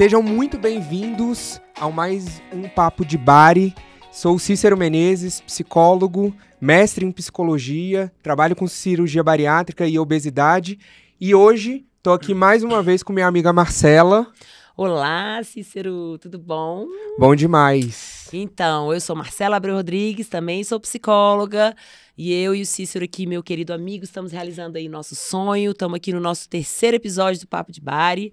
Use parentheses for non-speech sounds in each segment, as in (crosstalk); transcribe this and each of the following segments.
Sejam muito bem-vindos ao mais um Papo de Bari. Sou Cícero Menezes, psicólogo, mestre em psicologia, trabalho com cirurgia bariátrica e obesidade. E hoje estou aqui mais uma vez com minha amiga Marcela. Olá, Cícero, tudo bom? Bom demais. Então, eu sou Marcela Abreu Rodrigues, também sou psicóloga, e eu e o Cícero aqui, meu querido amigo, estamos realizando aí nosso sonho, estamos aqui no nosso terceiro episódio do Papo de Bari.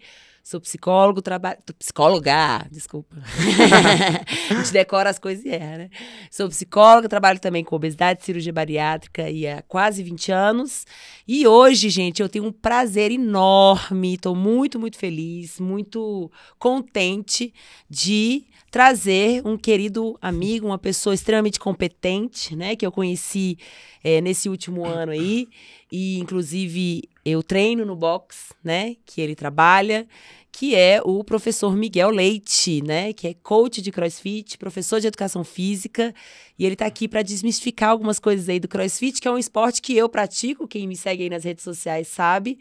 Sou psicólogo, trabalho. Psicóloga, desculpa. (laughs) a gente decora as coisas e erra, né? Sou psicóloga, trabalho também com obesidade, cirurgia bariátrica e há quase 20 anos. E hoje, gente, eu tenho um prazer enorme. Estou muito, muito feliz, muito contente de trazer um querido amigo, uma pessoa extremamente competente, né? Que eu conheci é, nesse último ano aí. E, inclusive, eu treino no box, né? Que ele trabalha, que é o professor Miguel Leite, né? Que é coach de CrossFit, professor de educação física, e ele está aqui para desmistificar algumas coisas aí do CrossFit, que é um esporte que eu pratico, quem me segue aí nas redes sociais sabe.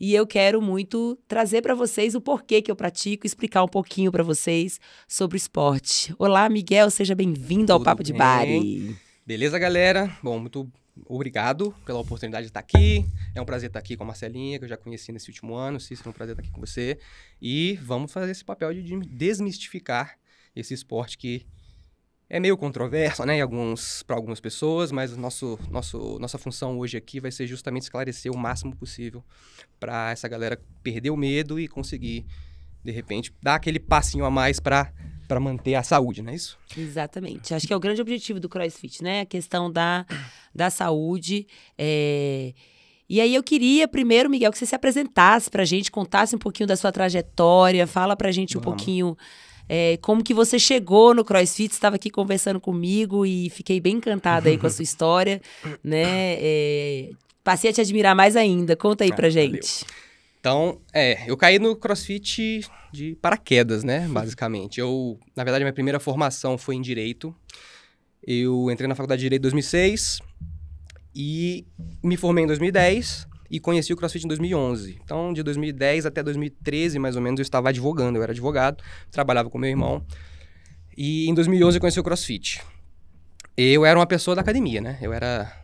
E eu quero muito trazer para vocês o porquê que eu pratico, explicar um pouquinho para vocês sobre o esporte. Olá, Miguel, seja bem-vindo ao Papo bem? de Bari. Beleza, galera? Bom, muito obrigado pela oportunidade de estar aqui. É um prazer estar aqui com a Marcelinha, que eu já conheci nesse último ano. Cícero, é um prazer estar aqui com você. E vamos fazer esse papel de desmistificar esse esporte que é meio controverso, né, para algumas pessoas, mas nosso, nosso, nossa função hoje aqui vai ser justamente esclarecer o máximo possível para essa galera perder o medo e conseguir de repente dar aquele passinho a mais para para manter a saúde, não é isso? Exatamente. Acho que é o grande objetivo do CrossFit, né? A questão da, da saúde. É... E aí eu queria primeiro, Miguel, que você se apresentasse para a gente, contasse um pouquinho da sua trajetória, fala para a gente Vamos. um pouquinho é, como que você chegou no CrossFit, estava aqui conversando comigo e fiquei bem encantada aí com a sua (laughs) história, né? É, passei a te admirar mais ainda. Conta aí ah, a gente. Valeu. Então, é, eu caí no CrossFit de paraquedas, né, uhum. basicamente. Eu, na verdade, minha primeira formação foi em Direito. Eu entrei na faculdade de Direito em 2006 e me formei em 2010 e conheci o CrossFit em 2011. Então, de 2010 até 2013, mais ou menos, eu estava advogando. Eu era advogado, trabalhava com meu irmão. E em 2011 eu conheci o CrossFit. Eu era uma pessoa da academia, né? Eu era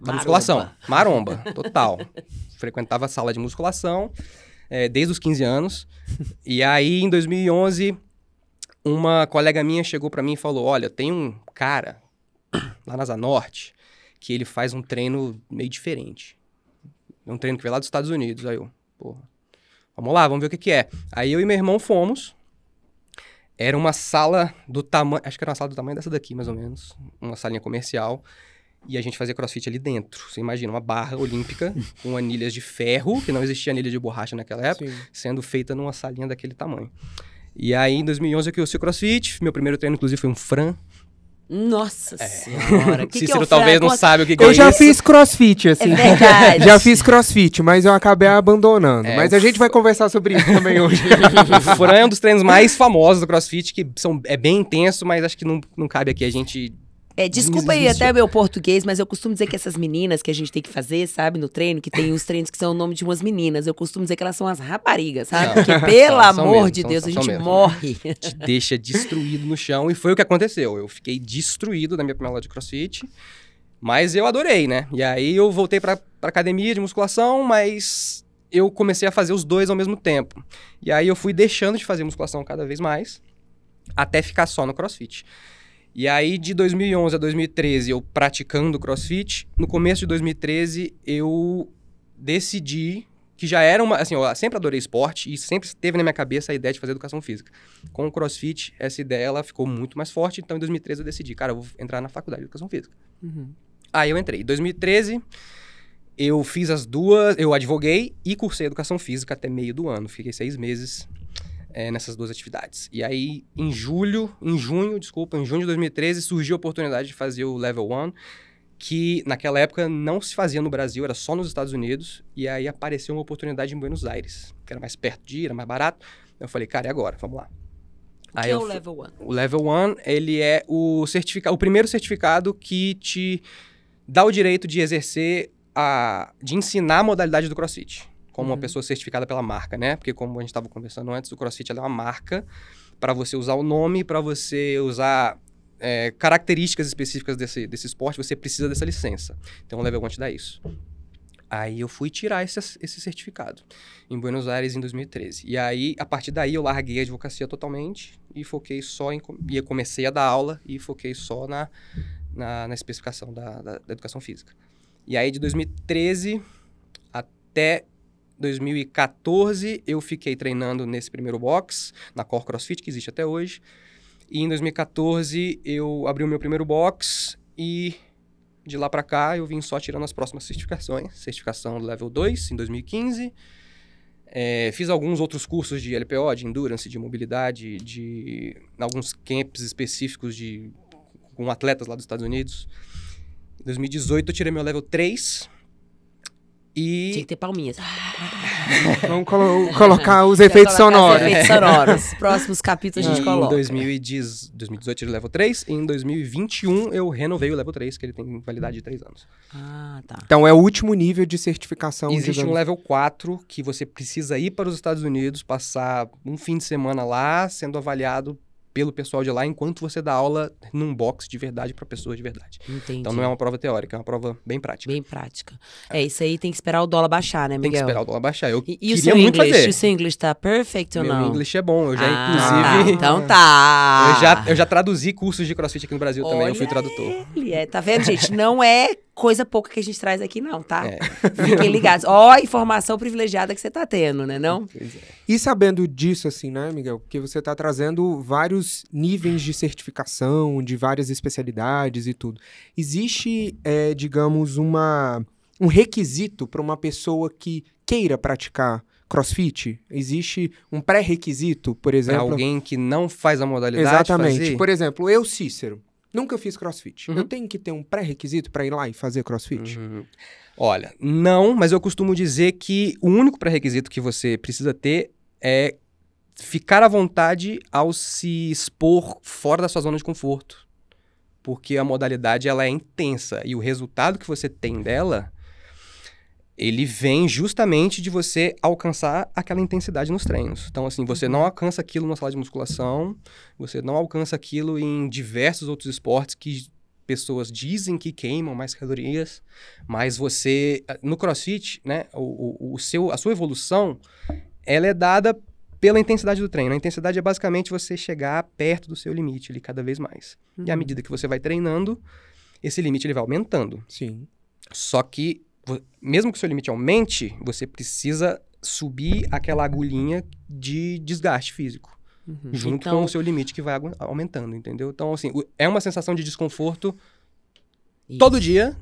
da maromba. musculação. Maromba, total. (laughs) Frequentava a sala de musculação é, desde os 15 anos. E aí, em 2011, uma colega minha chegou para mim e falou: Olha, tem um cara lá na Zanorte Norte que ele faz um treino meio diferente. É um treino que veio lá dos Estados Unidos. Aí eu, porra, vamos lá, vamos ver o que, que é. Aí eu e meu irmão fomos. Era uma sala do tamanho. Acho que era uma sala do tamanho dessa daqui, mais ou menos. Uma salinha comercial. E a gente fazia crossfit ali dentro. Você imagina, uma barra olímpica (laughs) com anilhas de ferro, que não existia anilha de borracha naquela época, Sim. sendo feita numa salinha daquele tamanho. E aí, em 2011, eu conheci o crossfit. Meu primeiro treino, inclusive, foi um Fran. Nossa é. senhora. Que Cícero que é talvez não sabe o que, que eu é já isso. fiz crossfit, assim. É (laughs) já fiz crossfit, mas eu acabei abandonando. É, mas a gente vai conversar sobre isso também (laughs) hoje. o Fran é um dos treinos mais famosos do crossfit, que são, é bem intenso, mas acho que não, não cabe aqui a gente é, desculpa aí até meu português, mas eu costumo dizer que essas meninas que a gente tem que fazer, sabe, no treino, que tem os treinos que são o nome de umas meninas, eu costumo dizer que elas são as raparigas, sabe? Porque, pelo são, são amor mesmo, de Deus, são, a gente morre. (laughs) Te deixa destruído no chão, e foi o que aconteceu. Eu fiquei destruído na minha primeira aula de crossfit, mas eu adorei, né? E aí eu voltei pra, pra academia de musculação, mas eu comecei a fazer os dois ao mesmo tempo. E aí eu fui deixando de fazer musculação cada vez mais, até ficar só no crossfit. E aí, de 2011 a 2013, eu praticando crossfit. No começo de 2013, eu decidi que já era uma. Assim, eu sempre adorei esporte e sempre teve na minha cabeça a ideia de fazer educação física. Com o crossfit, essa ideia ela ficou muito mais forte. Então, em 2013, eu decidi, cara, eu vou entrar na faculdade de educação física. Uhum. Aí eu entrei. Em 2013, eu fiz as duas, eu advoguei e cursei educação física até meio do ano. Fiquei seis meses é, nessas duas atividades. E aí, em julho, em junho, desculpa, em junho de 2013, surgiu a oportunidade de fazer o Level 1, que naquela época não se fazia no Brasil, era só nos Estados Unidos, e aí apareceu uma oportunidade em Buenos Aires, que era mais perto de ir, era mais barato. Eu falei, cara, e agora? Vamos lá. O que é o Level 1? O Level 1, ele é o, certificado, o primeiro certificado que te dá o direito de exercer, a, de ensinar a modalidade do CrossFit como uhum. uma pessoa certificada pela marca, né? Porque como a gente estava conversando antes, o CrossFit é uma marca para você usar o nome, para você usar é, características específicas desse, desse esporte, você precisa dessa licença. Então o Level One te dá isso. Aí eu fui tirar esse, esse certificado em Buenos Aires em 2013. E aí, a partir daí, eu larguei a advocacia totalmente e foquei só em. E comecei a dar aula e foquei só na, na, na especificação da, da, da, educação física. E aí, de 2013 até 2014 eu fiquei treinando nesse primeiro box, na Core CrossFit, que existe até hoje. E em 2014 eu abri o meu primeiro box e de lá para cá eu vim só tirando as próximas certificações. Certificação level 2 em 2015. É, fiz alguns outros cursos de LPO, de endurance, de mobilidade, de alguns camps específicos de com atletas lá dos Estados Unidos. Em 2018 eu tirei meu level 3 e... Tinha que ter palminhas. (laughs) Vamos colo colocar os efeitos colocar sonoros. Os efeitos sonoros. (laughs) Próximos capítulos a gente coloca. Em 2018 ele leva 3 em 2021 eu renovei o level 3, que ele tem validade de 3 anos. Ah, tá. Então é o último nível de certificação. Existe digamos. um level 4 que você precisa ir para os Estados Unidos, passar um fim de semana lá, sendo avaliado pelo pessoal de lá enquanto você dá aula num box de verdade para pessoas de verdade. Entendi. Então não é uma prova teórica, é uma prova bem prática. Bem prática. É, é isso aí tem que esperar o dólar baixar, né, Miguel? Tem que esperar o dólar baixar. Eu e, e queria muito English? fazer. E o seu inglês tá perfect ou não? Meu inglês é bom, eu já ah, inclusive... Tá. Então tá! Eu já, eu já traduzi cursos de crossfit aqui no Brasil Olha também, eu fui tradutor. Ele é, tá vendo, gente? Não é coisa pouca que a gente traz aqui, não, tá? É. (laughs) Fiquem ligados. Ó, a informação privilegiada que você tá tendo, né? Não? É. E sabendo disso, assim, né, Miguel? Porque você tá trazendo vários níveis de certificação, de várias especialidades e tudo. Existe, é, digamos, uma, um requisito para uma pessoa que queira praticar crossfit? Existe um pré-requisito, por exemplo? É alguém que não faz a modalidade Exatamente. Fazer? Por exemplo, eu, Cícero. Nunca fiz crossfit. Uhum. Eu tenho que ter um pré-requisito para ir lá e fazer crossfit? Uhum. Olha, não, mas eu costumo dizer que o único pré-requisito que você precisa ter é ficar à vontade ao se expor fora da sua zona de conforto. Porque a modalidade ela é intensa e o resultado que você tem dela ele vem justamente de você alcançar aquela intensidade nos treinos. Então, assim, você uhum. não alcança aquilo na sala de musculação, você não alcança aquilo em diversos outros esportes que pessoas dizem que queimam mais calorias, mas você eh, no CrossFit, né, o, o, o seu, a sua evolução, ela é dada pela intensidade do treino. A intensidade é basicamente você chegar perto do seu limite ali cada vez mais. Uhum. E à uhum. medida que você vai treinando, esse limite ele vai aumentando. Sim. Só que mesmo que o seu limite aumente, você precisa subir aquela agulhinha de desgaste físico. Uhum. Junto então... com o seu limite que vai aumentando, entendeu? Então, assim, é uma sensação de desconforto Isso. todo dia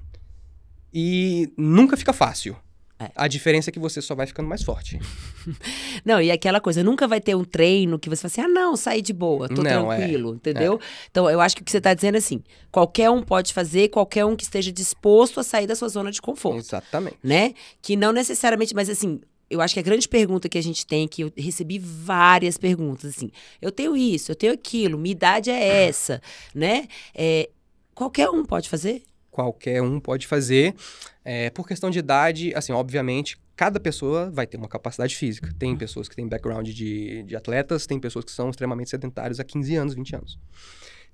e nunca fica fácil. É. A diferença é que você só vai ficando mais forte. (laughs) não, e aquela coisa, nunca vai ter um treino que você fala assim, ah, não, saí de boa, tô não, é. tranquilo, é. entendeu? É. Então, eu acho que o que você tá dizendo é assim, qualquer um pode fazer, qualquer um que esteja disposto a sair da sua zona de conforto. Exatamente. Né? Que não necessariamente, mas assim, eu acho que a grande pergunta que a gente tem, que eu recebi várias perguntas, assim, eu tenho isso, eu tenho aquilo, minha idade é (laughs) essa, né? É, qualquer um pode fazer? qualquer um pode fazer. É, por questão de idade, assim, obviamente, cada pessoa vai ter uma capacidade física. Tem pessoas que têm background de, de atletas, tem pessoas que são extremamente sedentários há 15 anos, 20 anos.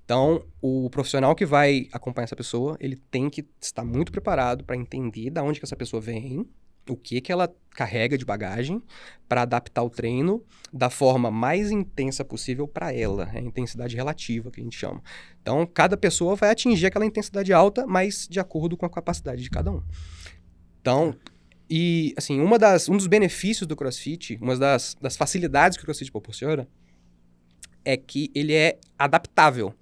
Então, o profissional que vai acompanhar essa pessoa, ele tem que estar muito preparado para entender da onde que essa pessoa vem, o que, que ela carrega de bagagem para adaptar o treino da forma mais intensa possível para ela, é a intensidade relativa que a gente chama. Então, cada pessoa vai atingir aquela intensidade alta, mas de acordo com a capacidade de cada um. Então, e assim, uma das, um dos benefícios do CrossFit, uma das, das facilidades que o CrossFit proporciona é que ele é adaptável.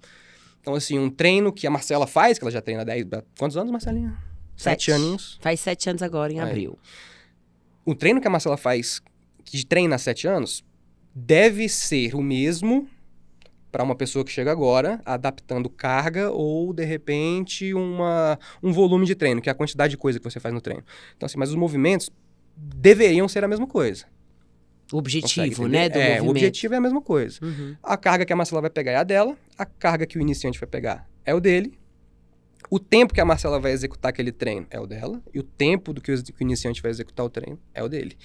Então, assim, um treino que a Marcela faz, que ela já treina há 10. Quantos anos, Marcelinha? Sete, sete Faz sete anos agora, em Aí. abril. O treino que a Marcela faz, que treina há sete anos, deve ser o mesmo para uma pessoa que chega agora, adaptando carga ou, de repente, uma, um volume de treino, que é a quantidade de coisa que você faz no treino. Então, assim, mas os movimentos deveriam ser a mesma coisa. O objetivo, né? Do é, movimento. o objetivo é a mesma coisa. Uhum. A carga que a Marcela vai pegar é a dela, a carga que o iniciante vai pegar é o dele, o tempo que a Marcela vai executar aquele treino é o dela, e o tempo do que o, iniciante vai executar o treino é o dele.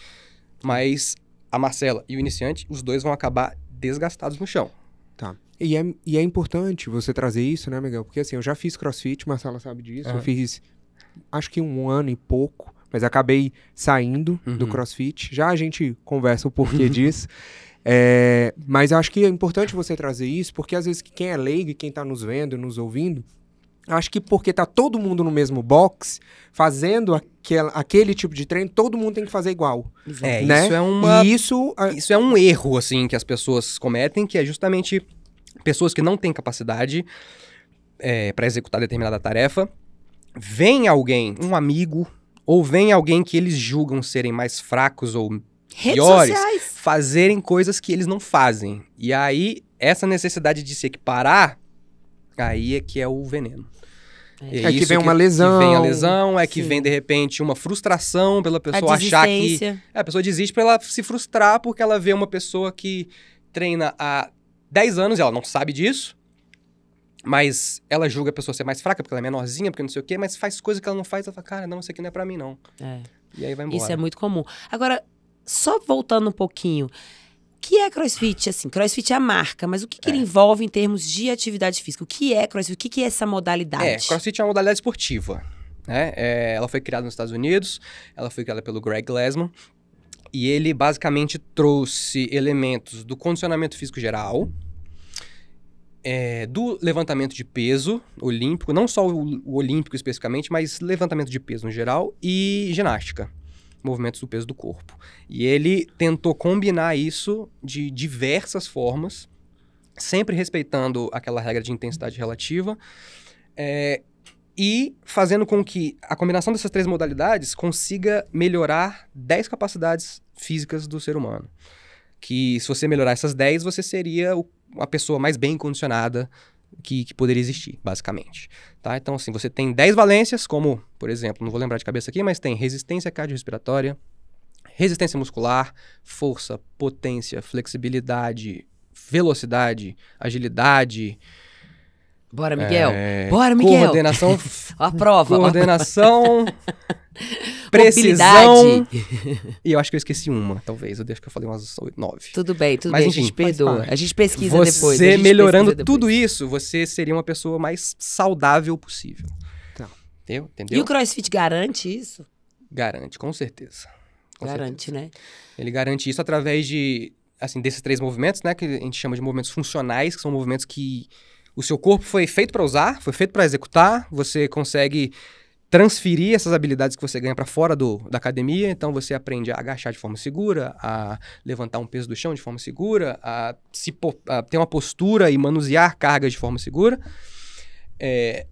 Mas a Marcela e o iniciante, os dois vão acabar desgastados no chão. Tá. E é, e é importante você trazer isso, né, Miguel? Porque assim, eu já fiz crossfit, Marcela sabe disso. Uhum. Eu é. fiz acho que um ano e pouco, mas acabei saindo uhum. do crossfit. Já a gente conversa o porquê uhum. disso. É, mas acho que é importante você trazer isso, porque às vezes quem é leigo e quem está nos vendo, nos ouvindo, Acho que porque tá todo mundo no mesmo box, fazendo aquela, aquele tipo de treino, todo mundo tem que fazer igual. É, né? isso é uma... Isso, a... isso é um erro, assim, que as pessoas cometem, que é justamente pessoas que não têm capacidade é, para executar determinada tarefa, vem alguém, um amigo, ou vem alguém que eles julgam serem mais fracos ou Redes piores, sociais. fazerem coisas que eles não fazem. E aí, essa necessidade de se equiparar Aí é que é o veneno. É, é, é que vem uma lesão. Que vem a lesão, é que vem, de repente, uma frustração pela pessoa achar que. É, a pessoa desiste pra ela se frustrar porque ela vê uma pessoa que treina há 10 anos e ela não sabe disso. Mas ela julga a pessoa ser mais fraca, porque ela é menorzinha, porque não sei o quê, mas faz coisa que ela não faz, ela fala, cara, não, isso aqui não é pra mim, não. É. E aí vai embora. Isso é muito comum. Agora, só voltando um pouquinho, que é crossfit? Assim, crossfit é a marca, mas o que, que é. ele envolve em termos de atividade física? O que é crossfit? O que, que é essa modalidade? É, crossfit é uma modalidade esportiva. Né? É, ela foi criada nos Estados Unidos, ela foi criada pelo Greg Glasman. e ele basicamente trouxe elementos do condicionamento físico geral, é, do levantamento de peso olímpico, não só o, o, olímpico especificamente, mas levantamento de peso no geral e ginástica movimentos do peso do corpo. E ele tentou combinar isso de diversas formas, sempre respeitando aquela regra de intensidade relativa. É, e fazendo com que a combinação dessas três modalidades consiga melhorar 10 capacidades físicas do ser humano. Que se você melhorar essas 10, você seria o, a pessoa mais bem condicionada que, que, poderia existir, basicamente. Tá? Então, assim, você tem 10 valências, como, por exemplo, não vou lembrar de cabeça aqui, mas tem resistência cardiorrespiratória, resistência muscular, força, potência, flexibilidade, velocidade, agilidade, Bora, Miguel. É... Bora, Miguel. Coordenação. (laughs) a prova. Coordenação. (laughs) precisão. e eu acho que eu esqueci uma, talvez. Eu deixo que eu falei umas nove. Tudo bem, tudo Mas, bem. Enfim, a gente perdoa. A gente pesquisa você depois. Você melhorando tudo isso, você seria uma pessoa mais saudável possível. Tá. Entendeu? Entendeu? E o CrossFit garante isso? Garante, com certeza. Com garante, certeza. né? Ele garante isso através de, assim, desses três movimentos, né? Que a gente chama de movimentos funcionais, que são movimentos que o seu corpo foi feito para usar, foi feito para executar, você consegue transferir essas habilidades que você ganha para fora do, da academia. Então você aprende a agachar de forma segura, a levantar um peso do chão de forma segura, a, se, a ter uma postura e manusear cargas de forma segura. É,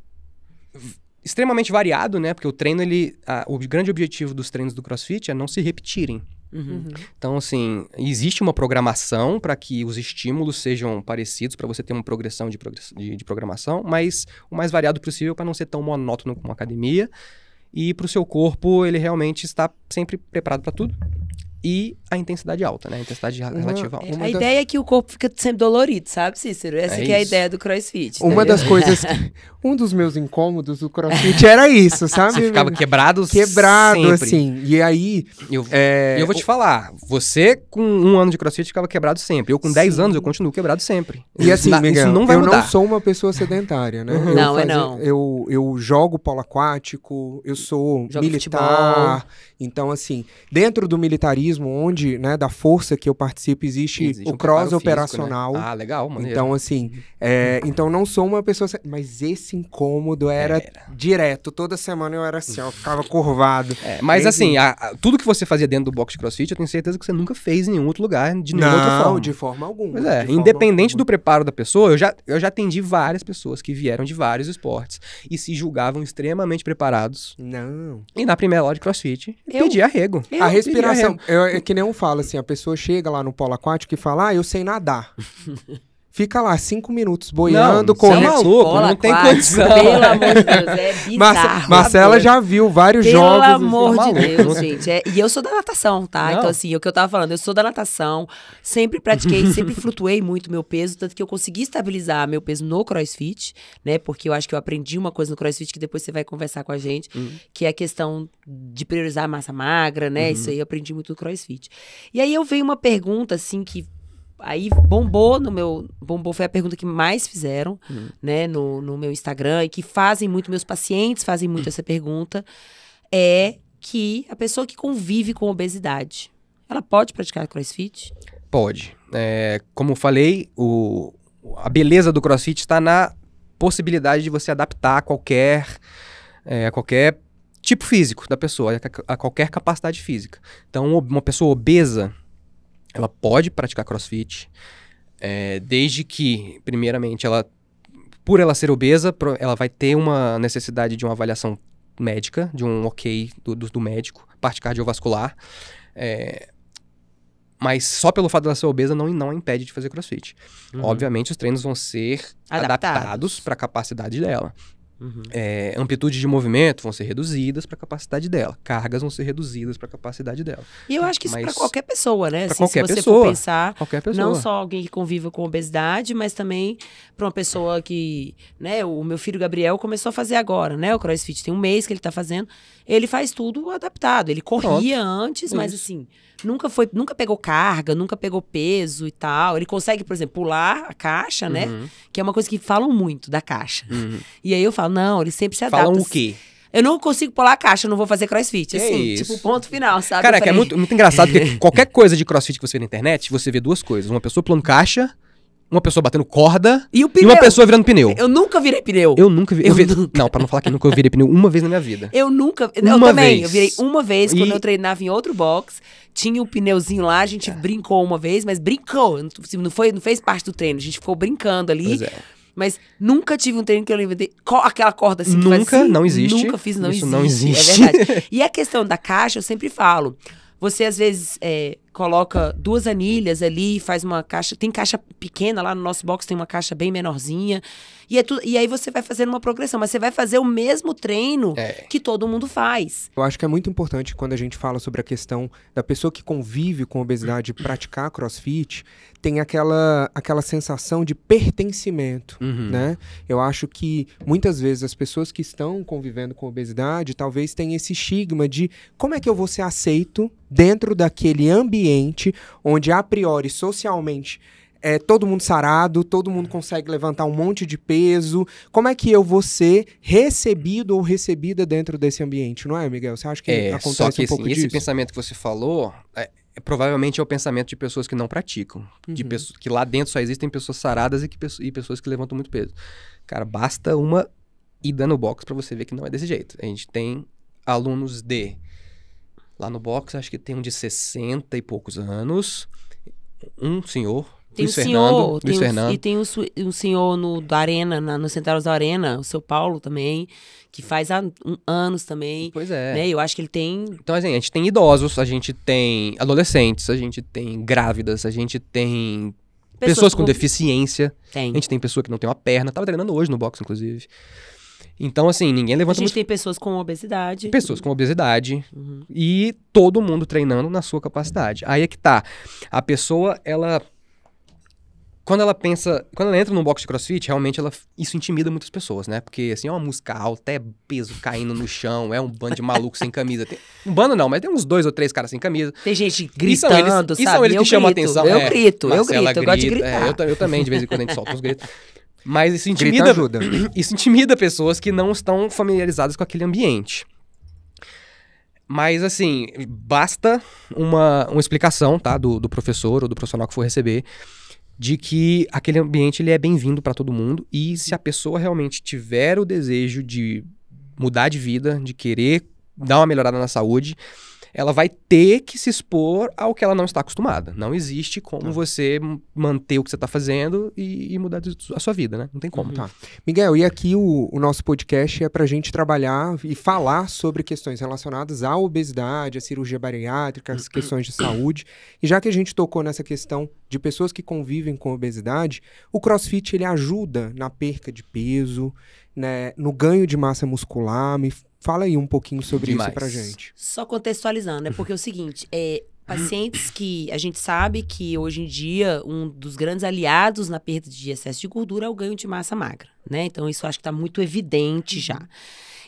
extremamente variado, né? Porque o treino ele, a, o grande objetivo dos treinos do CrossFit é não se repetirem. Uhum. uhum. Então, assim, existe uma programação para que os estímulos sejam parecidos, para você ter uma progressão de, progress de, de, programação, mas o mais variado possível para não ser tão monótono como a academia. E para o seu corpo, ele realmente está sempre preparado para tudo e a intensidade alta, né? A intensidade uhum. relativa alta. É. A ideia é que o corpo fica sempre dolorido, sabe, Cícero? Essa é, é a ideia do crossfit. Tá uma das coisas (laughs) que... Um dos meus incômodos do crossfit era isso, (laughs) sabe? Você ficava quebrado Quebrado, sempre. assim. E aí... Eu, é... eu vou te falar. Você, com um ano de crossfit, ficava quebrado sempre. Eu, com dez 10 anos, eu continuo quebrado sempre. E assim, Miguel, isso não vai eu mudar. não sou uma pessoa sedentária, né? Uhum. Eu não, fazia, é não. Eu, eu jogo polo aquático, eu sou Joga militar... Futebol. Então, assim, dentro do militarismo, onde, né, da força que eu participo, existe, existe o um cross operacional. Físico, né? Ah, legal, maneiro. Então, assim, é, então não sou uma pessoa. Mas esse incômodo era, era, direto. Toda semana eu era assim, eu ficava curvado. É, mas assim, a, a, tudo que você fazia dentro do box de crossfit, eu tenho certeza que você nunca fez em nenhum outro lugar, de nenhuma não, outra forma. de forma alguma. Mas é, independente alguma. do preparo da pessoa, eu já, eu já atendi várias pessoas que vieram de vários esportes e se julgavam extremamente preparados. Não. E na primeira hora de crossfit, eu, pedir arrego. Eu a respiração. Arrego. É, é que nem um fala assim: a pessoa chega lá no polo aquático e fala, ah, eu sei nadar. (laughs) fica lá cinco minutos boiando, não, correndo. Você é maluco, não tem quase. condição. Pelo amor de (laughs) Deus, é bizarro. Marcela já viu vários Pelo jogos. Pelo amor é de Deus, gente. É, e eu sou da natação, tá? Não. Então, assim, é o que eu tava falando, eu sou da natação, sempre pratiquei, (laughs) sempre flutuei muito meu peso, tanto que eu consegui estabilizar meu peso no crossfit, né? Porque eu acho que eu aprendi uma coisa no crossfit que depois você vai conversar com a gente, hum. que é a questão de priorizar a massa magra, né? Uhum. Isso aí eu aprendi muito no crossfit. E aí eu veio uma pergunta, assim, que aí bombou no meu. Bombou foi a pergunta que mais fizeram, hum. né, no, no meu Instagram, e que fazem muito, meus pacientes fazem muito essa pergunta. É que a pessoa que convive com obesidade, ela pode praticar crossfit? Pode. É, como falei, o, a beleza do crossfit está na possibilidade de você adaptar a qualquer, é, a qualquer tipo físico da pessoa, a qualquer capacidade física. Então, uma pessoa obesa ela pode praticar crossfit, é, desde que, primeiramente, ela, por ela ser obesa, ela vai ter uma necessidade de uma avaliação médica, de um ok do, do, do médico, parte cardiovascular. É, mas só pelo fato dela ser obesa não, não a impede de fazer crossfit. Uhum. Obviamente, os treinos vão ser adaptados, adaptados para a capacidade dela. Uhum. É, amplitude de movimento vão ser reduzidas para a capacidade dela. Cargas vão ser reduzidas para a capacidade dela. E eu acho que isso para qualquer pessoa, né? Assim, qualquer se você pessoa, for pensar, qualquer pessoa. não só alguém que conviva com obesidade, mas também para uma pessoa que, né? O meu filho Gabriel começou a fazer agora, né? O CrossFit tem um mês que ele está fazendo ele faz tudo adaptado. Ele corria Pronto. antes, mas Isso. assim, nunca foi, nunca pegou carga, nunca pegou peso e tal. Ele consegue, por exemplo, pular a caixa, né? uhum. né? Que é uma coisa que falam muito da caixa. Uhum. E aí eu falo, não, ele sempre se adapta. Falam o quê? eu não consigo pular a caixa, eu não vou fazer crossfit. é isso? tipo, ponto final, sabe? Cara, é falei... é muito, muito engraçado, porque (laughs) qualquer coisa de crossfit que você vê na internet, você vê duas coisas. Uma pessoa pulando caixa uma pessoa batendo corda e, e, uma pessoa virando pneu. Eu nunca virei pneu. Eu nunca virei. Eu, eu vi... Não, pra não falar que nunca eu virei pneu uma vez na minha vida. Eu nunca. Uma eu também. Vez. Eu virei uma vez quando e... eu treinava em outro box. Tinha um pneuzinho lá, a gente é. brincou uma vez, mas brincou. Não, foi, não fez parte do treino, a gente ficou brincando ali. Pois é. Mas nunca tive um treino que eu inventei. Co aquela corda assim Nunca, que assim, não existe. Nunca fiz, não Isso existe. não existe. É verdade. (laughs) e a questão da caixa, eu sempre falo. Você às vezes. É, coloca duas anilhas ali, faz uma caixa. Tem caixa pequena lá no nosso box, tem uma caixa bem menorzinha. E, é e aí você vai fazendo uma progressão, mas você vai fazer o mesmo treino é. que todo mundo faz. Eu acho que é muito importante quando a gente fala sobre a questão da pessoa que convive com obesidade (clears throat) praticar crossfit, tem aquela, aquela sensação de pertencimento, uhum. né? Eu acho que muitas vezes as pessoas que estão convivendo com obesidade talvez tenham esse estigma de como é que eu vou ser aceito dentro daquele ambiente ambiente onde, a priori, socialmente, é todo mundo sarado, todo mundo consegue levantar um monte de peso. Como é que eu vou ser recebido ou recebida dentro desse ambiente, não é, Miguel? Você acha que é, acontece só que um assim, esse, pouco disso? Esse pensamento que você falou é, é, provavelmente é o pensamento de pessoas que não praticam, uhum. de pessoas que lá dentro só existem pessoas saradas e, que, e pessoas que levantam muito peso. Cara, basta uma ida no box para você ver que não é desse jeito. A gente tem alunos de Lá no box, acho que tem um de 60 e poucos anos. Um senhor. Tem Luiz um Fernando, senhor, Luiz tem Fernando. Um, e tem um, um senhor no, da Arena, na, no Central da Arena, o seu Paulo também, que faz há um, anos também. Pois é. Né? Eu acho que ele tem. Então, assim, a gente tem idosos, a gente tem adolescentes, a gente tem grávidas, a gente tem Pessoas, pessoas, com, com... deficiência. Tem. A gente tem pessoa que não tem uma perna. Tava treinando hoje no box, inclusive. Então, assim, ninguém levanta. A gente muito... tem pessoas com obesidade. Pessoas com obesidade. Uhum. E todo mundo treinando na sua capacidade. Aí é que tá. A pessoa, ela. Quando ela pensa. Quando ela entra num box de crossfit, realmente ela, isso intimida muitas pessoas, né? Porque, assim, é uma música alta, é peso caindo no chão, é um bando de maluco sem camisa. Tem... um bando não, mas tem uns dois ou três caras sem camisa. Tem gente gritando, e são eles, sabe? E são eles eu que grito, chamam a atenção. Eu é, grito, Marcela eu grito, eu gosto de gritar. É, eu, eu também, de vez em quando a gente solta uns gritos. Mas isso intimida, (clears throat) isso intimida pessoas que não estão familiarizadas com aquele ambiente. Mas, assim, basta uma, uma explicação, tá? Do, do professor ou do profissional que for receber, de que aquele ambiente ele é bem-vindo para todo mundo. E se a pessoa realmente tiver o desejo de mudar de vida, de querer dar uma melhorada na saúde, ela vai ter que se expor ao que ela não está acostumada. Não existe como tá. você manter o que você está fazendo e, e, mudar a sua vida, né? Não tem como. Uhum. Tá. Miguel, e aqui o, o nosso podcast é para a gente trabalhar e falar sobre questões relacionadas à obesidade, à cirurgia bariátrica, às questões de saúde. E já que a gente tocou nessa questão de pessoas que convivem com obesidade, o CrossFit ele ajuda na perca de peso, né, no ganho de massa muscular. Me fala aí um pouquinho sobre Demais. isso pra gente. Só contextualizando, é porque é o seguinte, é, pacientes que a gente sabe que hoje em dia um dos grandes aliados na perda de excesso de gordura é o ganho de massa magra, né? Então isso acho que está muito evidente já.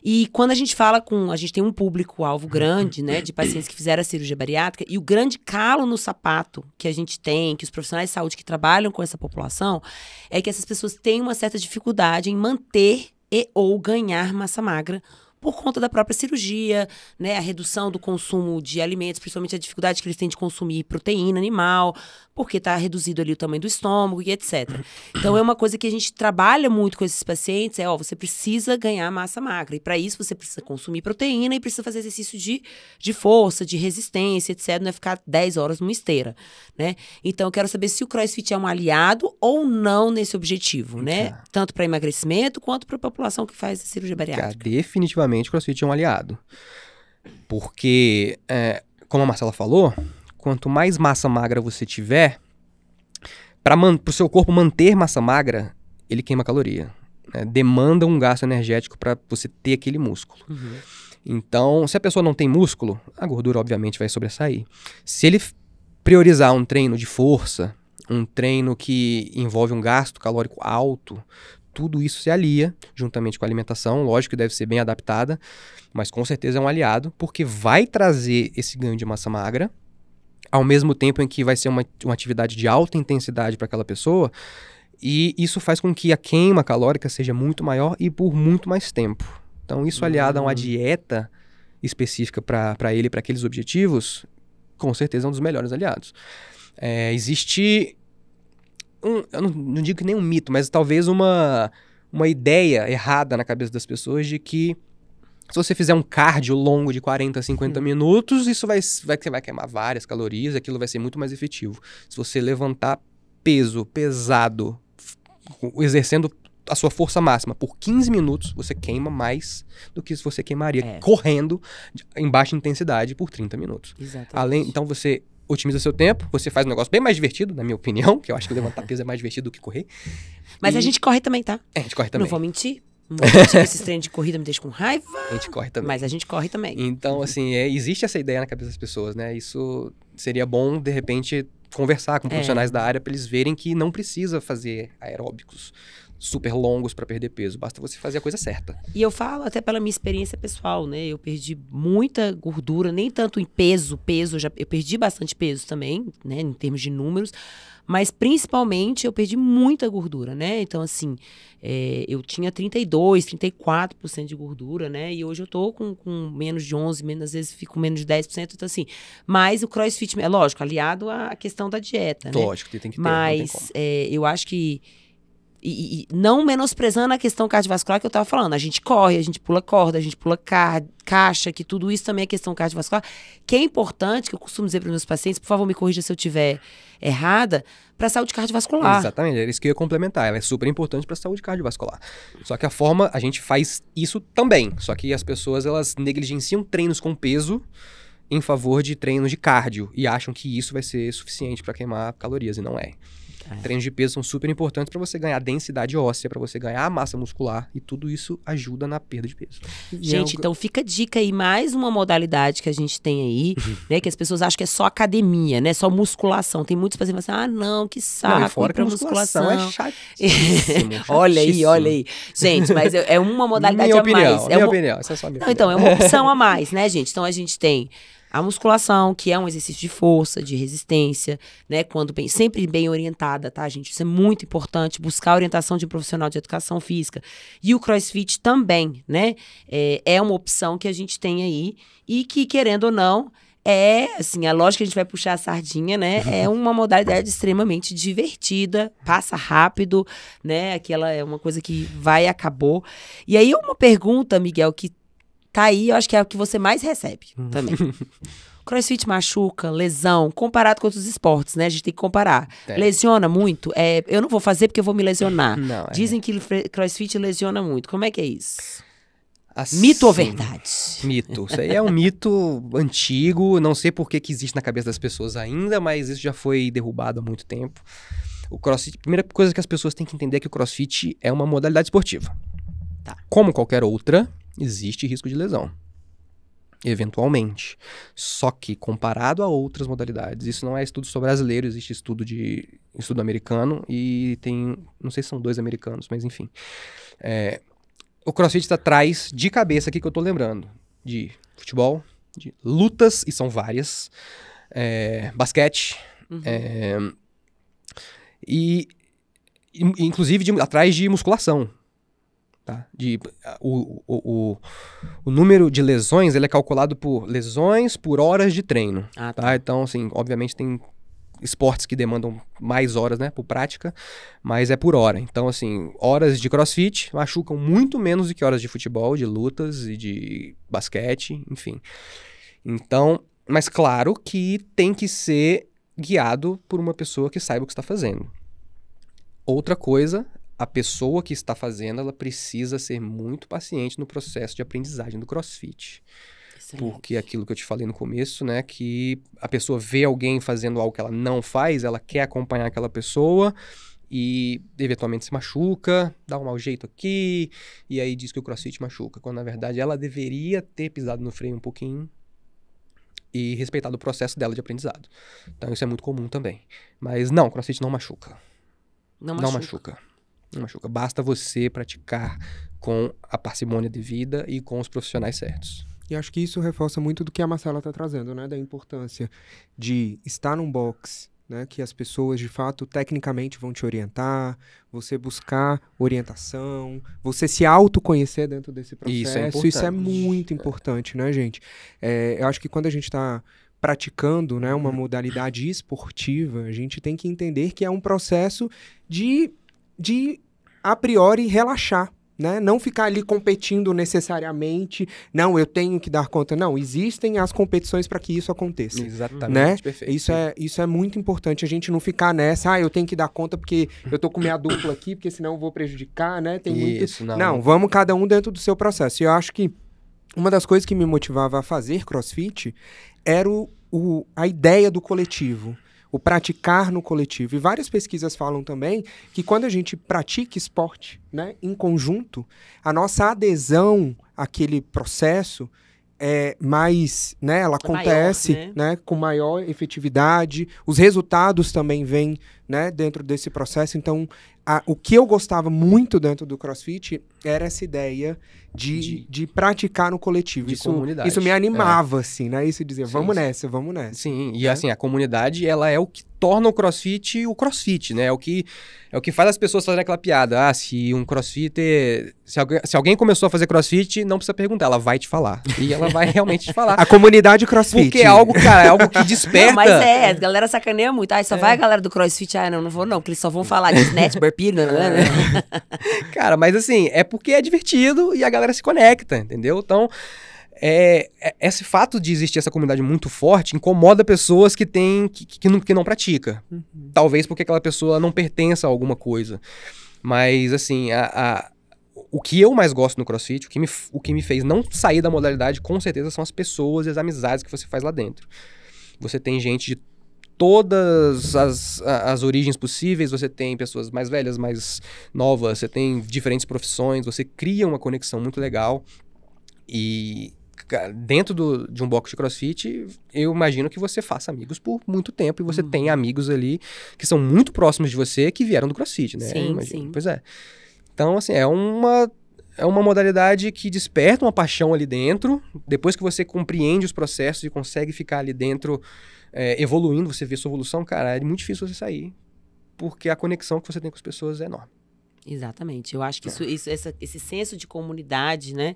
E quando a gente fala com, a gente tem um público alvo grande, né, de pacientes que fizeram a cirurgia bariátrica e o grande calo no sapato que a gente tem, que os profissionais de saúde que trabalham com essa população, é que essas pessoas têm uma certa dificuldade em manter e ou ganhar massa magra por conta da própria cirurgia, né? A redução do consumo de alimentos, principalmente a dificuldade que eles têm de consumir proteína animal, porque está reduzido ali o tamanho do estômago e etc. Então é uma coisa que a gente trabalha muito com esses pacientes, é, ó, você precisa ganhar massa magra. E para isso você precisa consumir proteína e precisa fazer exercício de, de força, de resistência, etc. Não é ficar 10 horas numa esteira, né? Então eu quero saber se o CrossFit é um aliado ou não nesse objetivo, né? Tá. Tanto para emagrecimento quanto para a população que faz cirurgia bariátrica. definitivamente claramente o CrossFit é um aliado. Porque, é, como a Marcela falou, quanto mais massa magra você tiver, para o seu corpo manter massa magra, ele queima caloria. Né? Demanda um gasto energético para você ter aquele músculo. Uhum. Então, se a pessoa não tem músculo, a gordura obviamente vai sobressair. Se ele priorizar um treino de força, um treino que envolve um gasto calórico alto, tudo isso se alia, juntamente com a alimentação, lógico que deve ser bem adaptada, mas com certeza é um aliado, porque vai trazer esse ganho de massa magra, ao mesmo tempo em que vai ser uma, uma atividade de alta intensidade para aquela pessoa, e isso faz com que a queima calórica seja muito maior e por muito mais tempo. Então, isso aliado uhum. a uma hum. dieta específica para ele, para aqueles objetivos, com certeza é um dos melhores aliados. É, existe um, eu não, não digo que nem um mito, mas talvez uma, uma ideia errada na cabeça das pessoas de que se você fizer um cardio longo de 40, 50 hum. minutos, isso vai, vai, você vai queimar várias calorias, aquilo vai ser muito mais efetivo. Se você levantar peso pesado, exercendo a sua força máxima por 15 minutos, você queima mais do que se você queimaria é. correndo em baixa intensidade por 30 minutos. Exatamente. Além, então você otimiza seu tempo, você faz um negócio bem mais divertido, na minha opinião, que eu acho que levantar (laughs) peso é mais divertido do que correr. Mas e... a gente corre também, tá? É, a gente corre também. Não vou mentir. Não (laughs) vou mentir esses treinos de corrida me deixam com raiva. A gente corre também. Mas a gente corre também. Então, assim, é, existe essa ideia na cabeça das pessoas, né? Isso seria bom, de repente, conversar com é. profissionais é. da área para eles verem que não precisa fazer aeróbicos super longos para perder peso. Basta você fazer a coisa certa. E eu falo até pela minha experiência pessoal, né? Eu perdi muita gordura, nem tanto em peso, peso, eu já, eu perdi bastante peso também, né, em termos de números, mas principalmente eu perdi muita gordura, né? Então, assim, é, eu tinha 32, 34% de gordura, né? E hoje eu tô com, com menos de 11, menos, às vezes fico com menos de 10%, então assim. Mas o crossfit, é lógico, aliado à questão da dieta, lógico, né? Lógico, tem que ter, Mas é, eu acho que e, e, não menosprezando a questão cardiovascular que eu estava falando. A gente corre, a gente pula corda, a gente pula ca caixa, que tudo isso também é questão cardiovascular, que é importante, que eu costumo dizer para os meus pacientes, por favor, me corrija se eu tiver errada, para a saúde cardiovascular. Exatamente, era isso que eu ia complementar. Ela é super importante para a saúde cardiovascular. Só que a forma, a gente faz isso também. Só que as pessoas, elas negligenciam treinos com peso em favor de treinos de cardio e acham que isso vai ser suficiente para queimar calorias, e não é. É. Treinos de peso são super importantes para você ganhar densidade óssea, para você ganhar massa muscular e tudo isso ajuda na perda de peso. É gente, é um... então fica a dica aí, mais uma modalidade que a gente tem aí, (laughs) né? Que as pessoas acham que é só academia, né? Só musculação. Tem muitos pacientes que falam assim, ah, não, que saco. Não, e fora que musculação, musculação é chatíssimo, (laughs) olha aí, olha aí. Gente, mas é, é uma (laughs) modalidade minha opinião, a mais. É minha uma... opinião, essa é só minha não, opinião. Então, é uma opção a mais, né, gente? Então a gente tem a musculação, que é um exercício de força, de resistência, né? Quando bem, sempre bem orientada, tá, gente? Isso é muito importante, buscar a orientação de um profissional de educação física. E o crossfit também, né? É, é uma opção que a gente tem aí e que, querendo ou não, é, assim, a é lógica que a gente vai puxar a sardinha, né? (laughs) É uma modalidade extremamente divertida, passa rápido, né? Aquela é uma coisa que vai e acabou. E aí uma pergunta, Miguel, que tá aí, eu acho que é o que você mais recebe uhum. também. (laughs) Crossfit machuca, lesão, comparado com outros esportes, né? A gente tem que comparar. É. Lesiona muito? É, eu não vou fazer porque eu vou me lesionar. Não, é. Dizem que crossfit lesiona muito. Como é que é isso? Assim, mito ou verdade? Mito. Isso aí é um mito antigo, não sei por que, que existe na cabeça das pessoas ainda, mas isso já foi derrubado há muito tempo. O crossfit, a primeira coisa que as pessoas têm que entender é que o crossfit é uma modalidade esportiva. Tá. Como qualquer outra, existe risco de lesão. Eventualmente. Só que, comparado a outras modalidades, isso não é estudo só brasileiro, existe estudo de estudo americano e tem. Não sei se são dois americanos, mas enfim. É, o CrossFit está atrás de cabeça aqui que eu estou lembrando. De futebol, de lutas, e são várias. É, basquete. Uhum. É, e, inclusive, de, atrás de musculação. Tá? De, o, o, o, o, número de lesões ele é calculado por lesões por horas de treino. Ah, tá. tá? Então, assim, obviamente tem esportes que demandam mais horas, né, por prática, mas é por hora. Então, assim, horas de crossfit machucam muito menos do que horas de futebol, de lutas e de basquete, enfim. Então, mas claro que tem que ser guiado por uma pessoa que saiba o que está fazendo. Outra coisa a pessoa que está fazendo, ela precisa ser muito paciente no processo de aprendizagem do CrossFit. Excelente. Porque aquilo que eu te falei no começo, né, que a pessoa vê alguém fazendo algo que ela não faz, ela quer acompanhar aquela pessoa e eventualmente se machuca, dá um mau jeito aqui, e aí diz que o CrossFit machuca, quando na verdade ela deveria ter pisado no freio um pouquinho e respeitado o processo dela de aprendizado. Então isso é muito comum também. Mas não, CrossFit não machuca. Não machuca. Não machuca não machuca. Basta você praticar com a parcimônia devida e com os profissionais certos. E acho que isso reforça muito do que a Marcela está trazendo, né? Da importância de estar num box, né? Que as pessoas, de fato, tecnicamente vão te orientar, você buscar orientação, você se autoconhecer dentro desse é processo. Isso é, importante. Isso é muito importante, né, gente? É, eu acho que quando a gente está praticando né, uma modalidade esportiva, a gente tem que entender que é um processo de de a priori relaxar. Né? Não ficar ali competindo necessariamente, não, eu tenho que dar conta. Não, existem as competições para que isso aconteça. Exatamente, né? perfeito. Isso é, isso é muito importante, a gente não ficar nessa, ah, eu tenho que dar conta porque eu tô com minha dupla aqui, porque senão eu vou prejudicar, né? Tem isso, muito... não. Não, vamos cada um dentro do seu processo. E eu acho que uma das coisas que me motivava a fazer crossfit era o, o a ideia do coletivo o praticar no coletivo. E várias pesquisas falam também que quando a gente pratica esporte né, em conjunto, a nossa adesão àquele processo é mais, né, ela é acontece, maior, né? né? com maior efetividade. Os resultados também vêm, né, dentro desse processo. Então, a, o que eu gostava muito dentro do CrossFit era essa ideia de, de, de praticar no coletivo. De isso, comunidade. isso me é. animava, é. assim, né? Isso dizer vamos sim, nessa, vamos nessa. Sim, e é. assim, a comunidade, ela é o que torna o CrossFit o CrossFit, né? É o que, é o que faz as pessoas fazerem aquela piada. Ah, se um CrossFitter... Se alguém, se alguém começou a fazer CrossFit, não precisa perguntar, ela vai te falar. E ela vai (laughs) realmente te falar. A comunidade CrossFit. Porque é algo, cara, é algo que desperta. Não, mas é, a galera sacaneia muito. Ah, só é. vai a galera do CrossFit. Ah, não, não vou não, porque eles só vão falar de (laughs) snatch, né? É. (laughs) Cara, mas assim, é porque é divertido e a galera se conecta, entendeu? Então, é, é, esse fato de existir essa comunidade muito forte incomoda pessoas que têm que, que, não, que não pratica. Uhum. Talvez porque aquela pessoa não pertença a alguma coisa. Mas assim, a, a, o que eu mais gosto no CrossFit, o que, me, o que me fez não sair da modalidade, com certeza são as pessoas e as amizades que você faz lá dentro. Você tem gente de todas as, as origens possíveis, você tem pessoas mais velhas, mais novas, você tem diferentes profissões, você cria uma conexão muito legal. E dentro do, de um box de crossfit, eu imagino que você faça amigos por muito tempo e você uhum. tem amigos ali que são muito próximos de você que vieram do crossfit, né? Sim, sim. Pois é. Então, assim, é uma é uma modalidade que desperta uma paixão ali dentro. Depois que você compreende os processos e consegue ficar ali dentro é, evoluindo, você vê sua evolução, cara, é muito difícil você sair. Porque a conexão que você tem com as pessoas é enorme. Exatamente. Eu acho que isso, isso essa, esse senso de comunidade, né,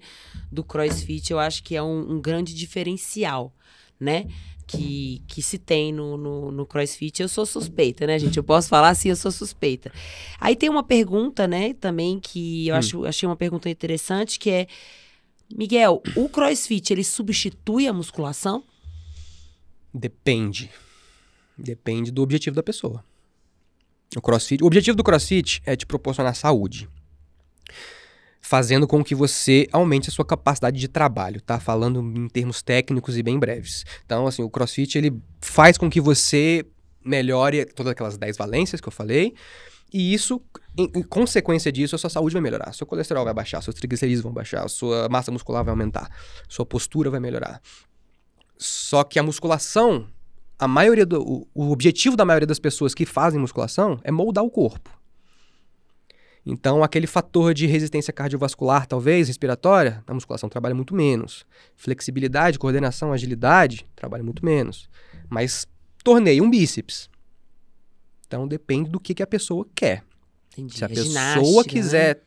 do CrossFit, eu acho que é um, um grande diferencial, né? Que, que se tem no, no, no, CrossFit. Eu sou suspeita, né, gente? Eu posso falar assim, eu sou suspeita. Aí tem uma pergunta, né, também, que eu hum. acho, achei uma pergunta interessante, que é, Miguel, o CrossFit, ele substitui a musculação? Depende. Depende do objetivo da pessoa. O CrossFit, o objetivo do CrossFit é te proporcionar saúde, fazendo com que você aumente a sua capacidade de trabalho, tá? Falando em termos técnicos e bem breves. Então, assim, o CrossFit ele faz com que você melhore todas aquelas 10 valências que eu falei, e isso em, em, consequência disso, a sua saúde vai melhorar, seu colesterol vai baixar, seus triglicerídeos vão baixar, sua massa muscular vai aumentar, sua postura vai melhorar. Só que a musculação, a maioria do, o, o objetivo da maioria das pessoas que fazem musculação é moldar o corpo. Então, aquele fator de resistência cardiovascular, talvez, respiratória, a musculação trabalha muito menos. Flexibilidade, coordenação, agilidade, trabalha muito menos. Mas tornei um bíceps. Então, depende do que, que a pessoa quer. Entendi. Se a, é a pessoa né? quiser né?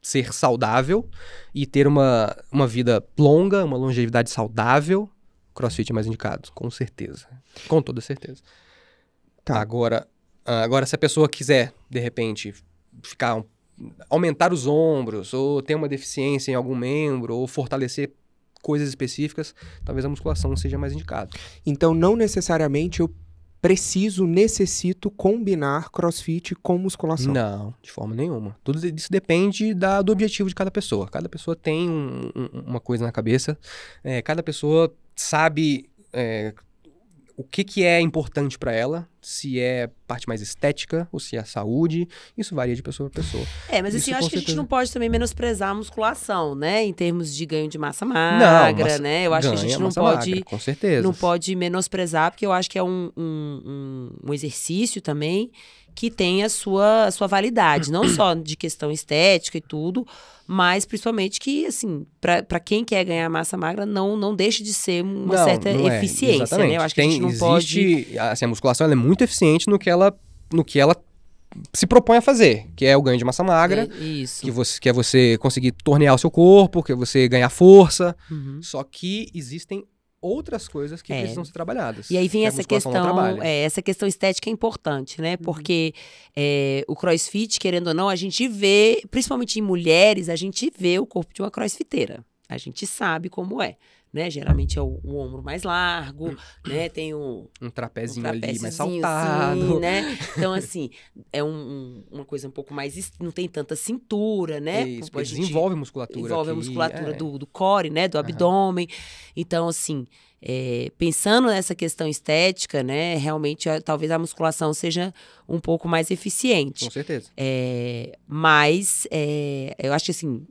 ser saudável e ter uma, uma vida longa, uma longevidade saudável, crossfit é mais indicado, com certeza. Com toda certeza. Tá. Agora, ah, agora se a pessoa quiser, de repente, ficar aumentar os ombros, ou ter uma deficiência em algum membro, ou fortalecer coisas específicas, talvez a musculação seja mais indicada. Então, não necessariamente eu preciso, necessito combinar crossfit com musculação. Não, de forma nenhuma. Tudo isso depende da, do objetivo de cada pessoa. Cada pessoa tem um, um, uma coisa na cabeça, é, cada pessoa sabe é, o que, que é importante para ela, se é parte mais estética ou se é a saúde, isso varia de pessoa para pessoa. É, mas assim, eu acho certeza. que a gente não pode também menosprezar a musculação, né? Em termos de ganho de massa magra, não, né? Eu acho que a gente não pode. Magra, com certeza. Não pode menosprezar, porque eu acho que é um, um, um exercício também que tem a sua, a sua validade, não só de questão estética e tudo, mas principalmente que, assim, para quem quer ganhar massa magra, não, não deixe de ser uma não, certa não é, eficiência, né? Eu acho tem, que a gente não existe, pode... Assim, a musculação é muito eficiente no que ela, no que ela se propõe a fazer, que é o ganho de massa magra, é, que você que é você conseguir tornear o seu corpo, que é você ganhar força. Uhum. Só que existem outras coisas que é. precisam ser trabalhadas. E aí vem que é essa questão, é, essa questão estética é importante, né? Uhum. Porque é, o crossfit, querendo ou não, a gente vê, principalmente em mulheres, a gente vê o corpo de uma crossfiteira. A gente sabe como é né? Geralmente é o, o ombro mais largo, hum. né? Tem um, um, trapezinho, um trapezinho ali mais saltado. Assim, né? Então, (laughs) assim, é um, uma coisa um pouco mais. Não tem tanta cintura, né? É isso, a gente desenvolve musculatura. Envolve a musculatura é. do, do core, né? Do abdômen. Então, assim. É, pensando nessa questão estética, né, realmente é, talvez a musculação seja um pouco mais eficiente. Com certeza. É, mas é, eu acho que assim,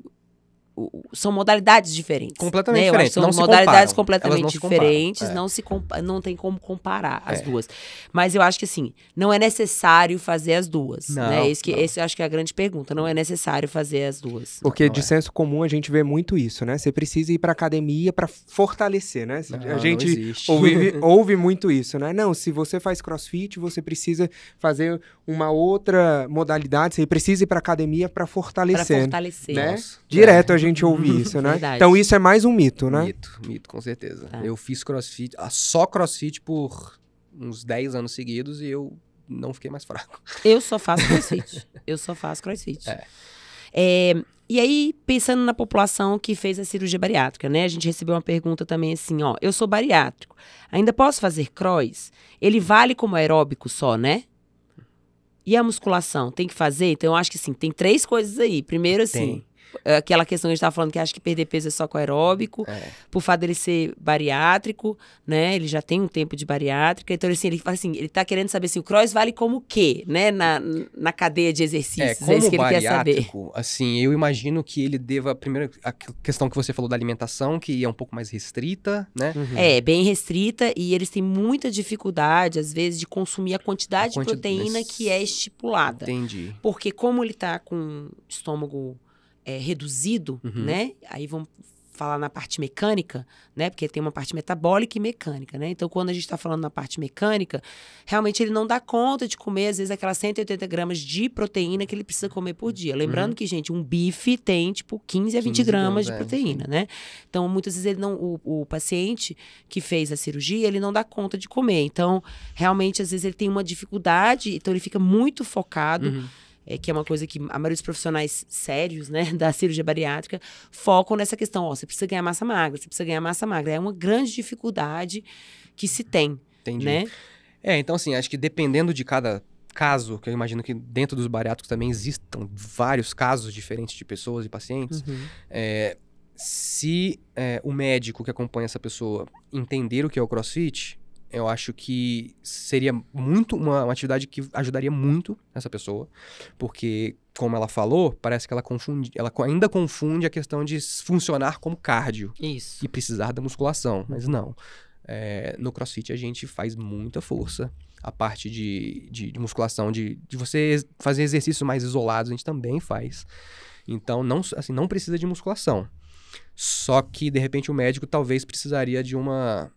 são modalidades diferentes. Completamente né? diferentes. São não modalidades completamente não diferentes, é. não, se não tem como comparar as é. duas. Mas eu acho que assim, não é necessário fazer as duas. Né? Não, né? Esse, que, esse acho que é a grande pergunta. Não é necessário fazer as duas. Porque de é. senso comum a gente vê muito isso, né? Você precisa ir para academia para fortalecer, né? a gente ouve, (laughs) ouve muito isso, né? Não, se você faz crossfit, você precisa fazer uma outra modalidade, você precisa ir para academia para fortalecer. Para fortalecer. Né? Nossa. Direto é. a gente ouvir (laughs) isso, né? Verdade. Então isso é mais um mito, né? Mito, mito, com certeza. Tá. Eu fiz crossfit, ah, só crossfit por uns 10 anos seguidos e eu não fiquei mais fraco. Eu só faço crossfit. (laughs) eu só faço crossfit. É. é. E aí, pensando na população que fez a cirurgia bariátrica, né? A gente recebeu uma pergunta também assim, ó, eu sou bariátrico, ainda posso fazer cross? Ele vale como aeróbico só, né? E a musculação, tem que fazer? Então, eu acho que sim, tem três coisas aí. Primeiro, assim, tem aquela questão que a gente estava falando que acha que perder peso é só com aeróbico, é. por fato dele ser bariátrico, né? Ele já tem um tempo de bariátrica, então assim, ele fala assim, ele tá querendo saber assim, o cross vale como o quê, né, na, na cadeia de é, exercícios, é, como é que ele quer saber. Assim, eu imagino que ele deva primeiro a questão que você falou da alimentação, que é um pouco mais restrita, né? Uhum. É, bem restrita e eles têm muita dificuldade às vezes de consumir a quantidade a de proteína que é estipulada. Entendi. Porque como ele tá com estômago é, reduzido, uhum. né? Aí vamos falar na parte mecânica, né? Porque tem uma parte metabólica e mecânica, né? Então, quando a gente está falando na parte mecânica, realmente ele não dá conta de comer, às vezes, aquelas 180 gramas de proteína que ele precisa comer por dia. Lembrando uhum. que, gente, um bife tem, tipo, 15 a 20 15 gramas, gramas de é, proteína, é. né? Então, muitas vezes, ele não, o, o, paciente que fez a cirurgia, ele não dá conta de comer. Então, realmente, às vezes, ele tem uma dificuldade, então ele fica muito focado. Uhum é, que é uma coisa que a maioria dos profissionais sérios, né, (laughs) da cirurgia bariátrica, focam nessa questão, ó, você precisa ganhar massa magra, você precisa ganhar massa magra. É uma grande dificuldade que se tem, Entendi. né? É, então assim, acho que dependendo de cada caso, que eu imagino que dentro dos bariátricos também existam vários casos diferentes de pessoas e pacientes, uhum. é, se é, o médico que acompanha essa pessoa entender o que é o crossfit, eu acho que seria muito uma, uma, atividade que ajudaria muito essa pessoa, porque como ela falou, parece que ela confunde, ela ainda confunde a questão de funcionar como cardio Isso. e precisar da musculação, mas não. É, no CrossFit a gente faz muita força. A parte de, de, de musculação, de, de você fazer exercícios mais isolados, a gente também faz. Então, não, assim, não precisa de musculação. Só que, de repente, o médico talvez precisaria de uma.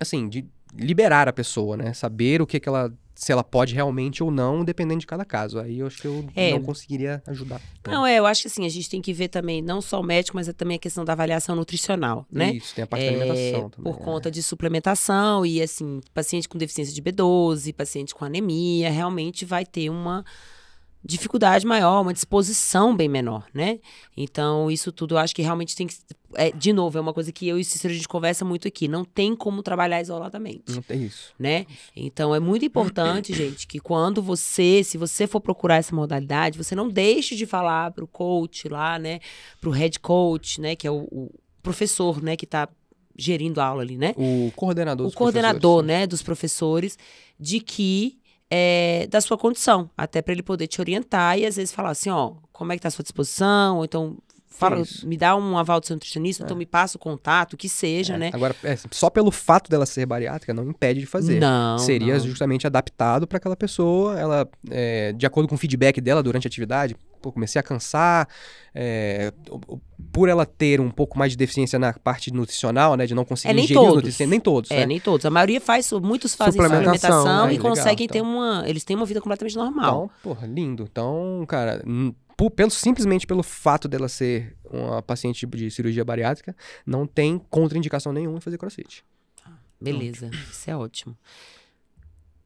Assim, de liberar a pessoa, né? Saber o que, que ela se ela pode realmente ou não, dependendo de cada caso. Aí eu acho que eu é. não conseguiria ajudar. Tanto. Não, é, eu acho que assim, a gente tem que ver também, não só o médico, mas é também a questão da avaliação nutricional, né? Isso, tem a parte é, da alimentação também. Por conta é. de suplementação e assim, paciente com deficiência de B12, paciente com anemia, realmente vai ter uma dificuldade maior, uma disposição bem menor, né? Então, isso tudo eu acho que realmente tem que. É, de novo, é uma coisa que eu e o Cícero a gente conversa muito aqui. Não tem como trabalhar isoladamente. Não tem isso. Né? Então, é muito importante, (clears throat) gente, que quando você, se você for procurar essa modalidade, você não deixe de falar pro coach lá, né? Pro head coach, né? Que é o, o professor, né? Que tá gerindo a aula ali, né? O coordenador. O coordenador, né? Dos professores, de que é, da sua condição, até para ele poder te orientar e às vezes falar assim, ó, como é que tá a sua disposição, ou então Fala, me dá um aval do seu nutricionista, é. então me passa o contato, o que seja, é. né? Agora, é, só pelo fato dela ser bariátrica, não impede de fazer. Não. Seria não. justamente adaptado para aquela pessoa, ela, é, de acordo com o feedback dela durante a atividade, pô, comecei a cansar, é, por ela ter um pouco mais de deficiência na parte nutricional, né, de não conseguir é, nem todos. os nutrientes, nem todos, É, né? nem todos. A maioria faz, muitos fazem suplementação, suplementação né? e conseguem então. ter uma, eles têm uma vida completamente normal. Então, porra, lindo. Então, cara, pelo simplesmente pelo fato dela ser uma paciente tipo de cirurgia bariátrica, não tem contraindicação nenhuma em fazer crossfit. Ah, beleza, Pronto. isso é ótimo.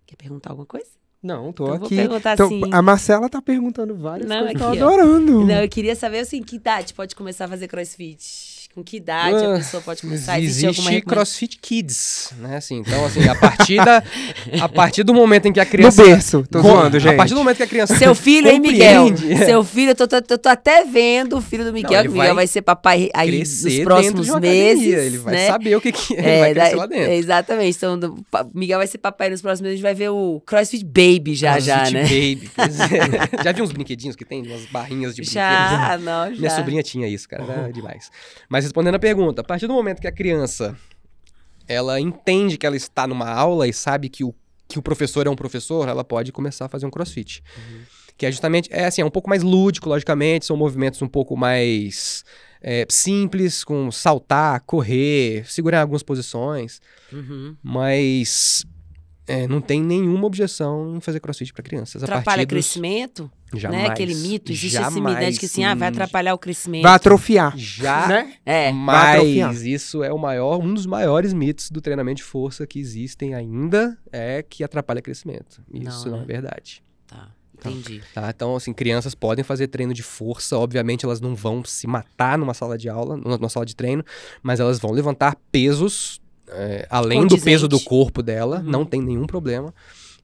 Quer perguntar alguma coisa? Não, tô então, aqui. então, assim... A Marcela tá perguntando várias não, coisas, aqui, tô adorando. Não, eu queria saber assim, que idade pode começar a fazer crossfit? com que idade a ah, pessoa pode começar? Existe, existe CrossFit Kids, né? Assim, então, assim, a partir, da, (laughs) a partir do momento em que a criança... No berço, tô zoando, gente. A partir do momento que a criança... Seu filho, hein, Miguel? Seu filho, eu tô, tô, tô, tô, até vendo o filho do Miguel, Não, que o Miguel vai, vai, ser papai aí nos próximos de meses. ele vai né? saber o que, que é, ele (laughs) vai crescer lá dentro. Exatamente. Então, o Miguel vai ser papai nos próximos meses, a gente vai ver o CrossFit Baby já, CrossFit já, né? Baby, é. (laughs) Já viu uns brinquedinhos que tem? Umas barrinhas de brinquedos? Já, não, já. Minha sobrinha tinha isso, cara, demais. Mas respondendo a pergunta, a partir do momento que a criança ela entende que ela está numa aula e sabe que o, que o professor é um professor, ela pode começar a fazer um crossfit. Uhum. Que é justamente, é assim, é um pouco mais lúdico, logicamente, são movimentos um pouco mais é, simples, com saltar, correr, segurar algumas posições. Uhum. Mas é, não tem nenhuma objeção em fazer crossfit para crianças. Atrapalha dos... crescimento? Né? Jamais. Né? Aquele mito, existe jamais, esse mito de que assim, ah, vai atrapalhar o crescimento. Vai atrofiar. Já, né? É. é. Mas isso é o maior, um dos maiores mitos do treinamento de força que existem ainda, é que atrapalha crescimento. Isso não, né? não é verdade. Tá. Entendi. Tá. tá? Então, assim, crianças podem fazer treino de força, obviamente elas não vão se matar numa sala de aula, numa sala de treino, mas elas vão levantar pesos é, além Condizente. do peso do corpo dela, uhum. não tem nenhum problema.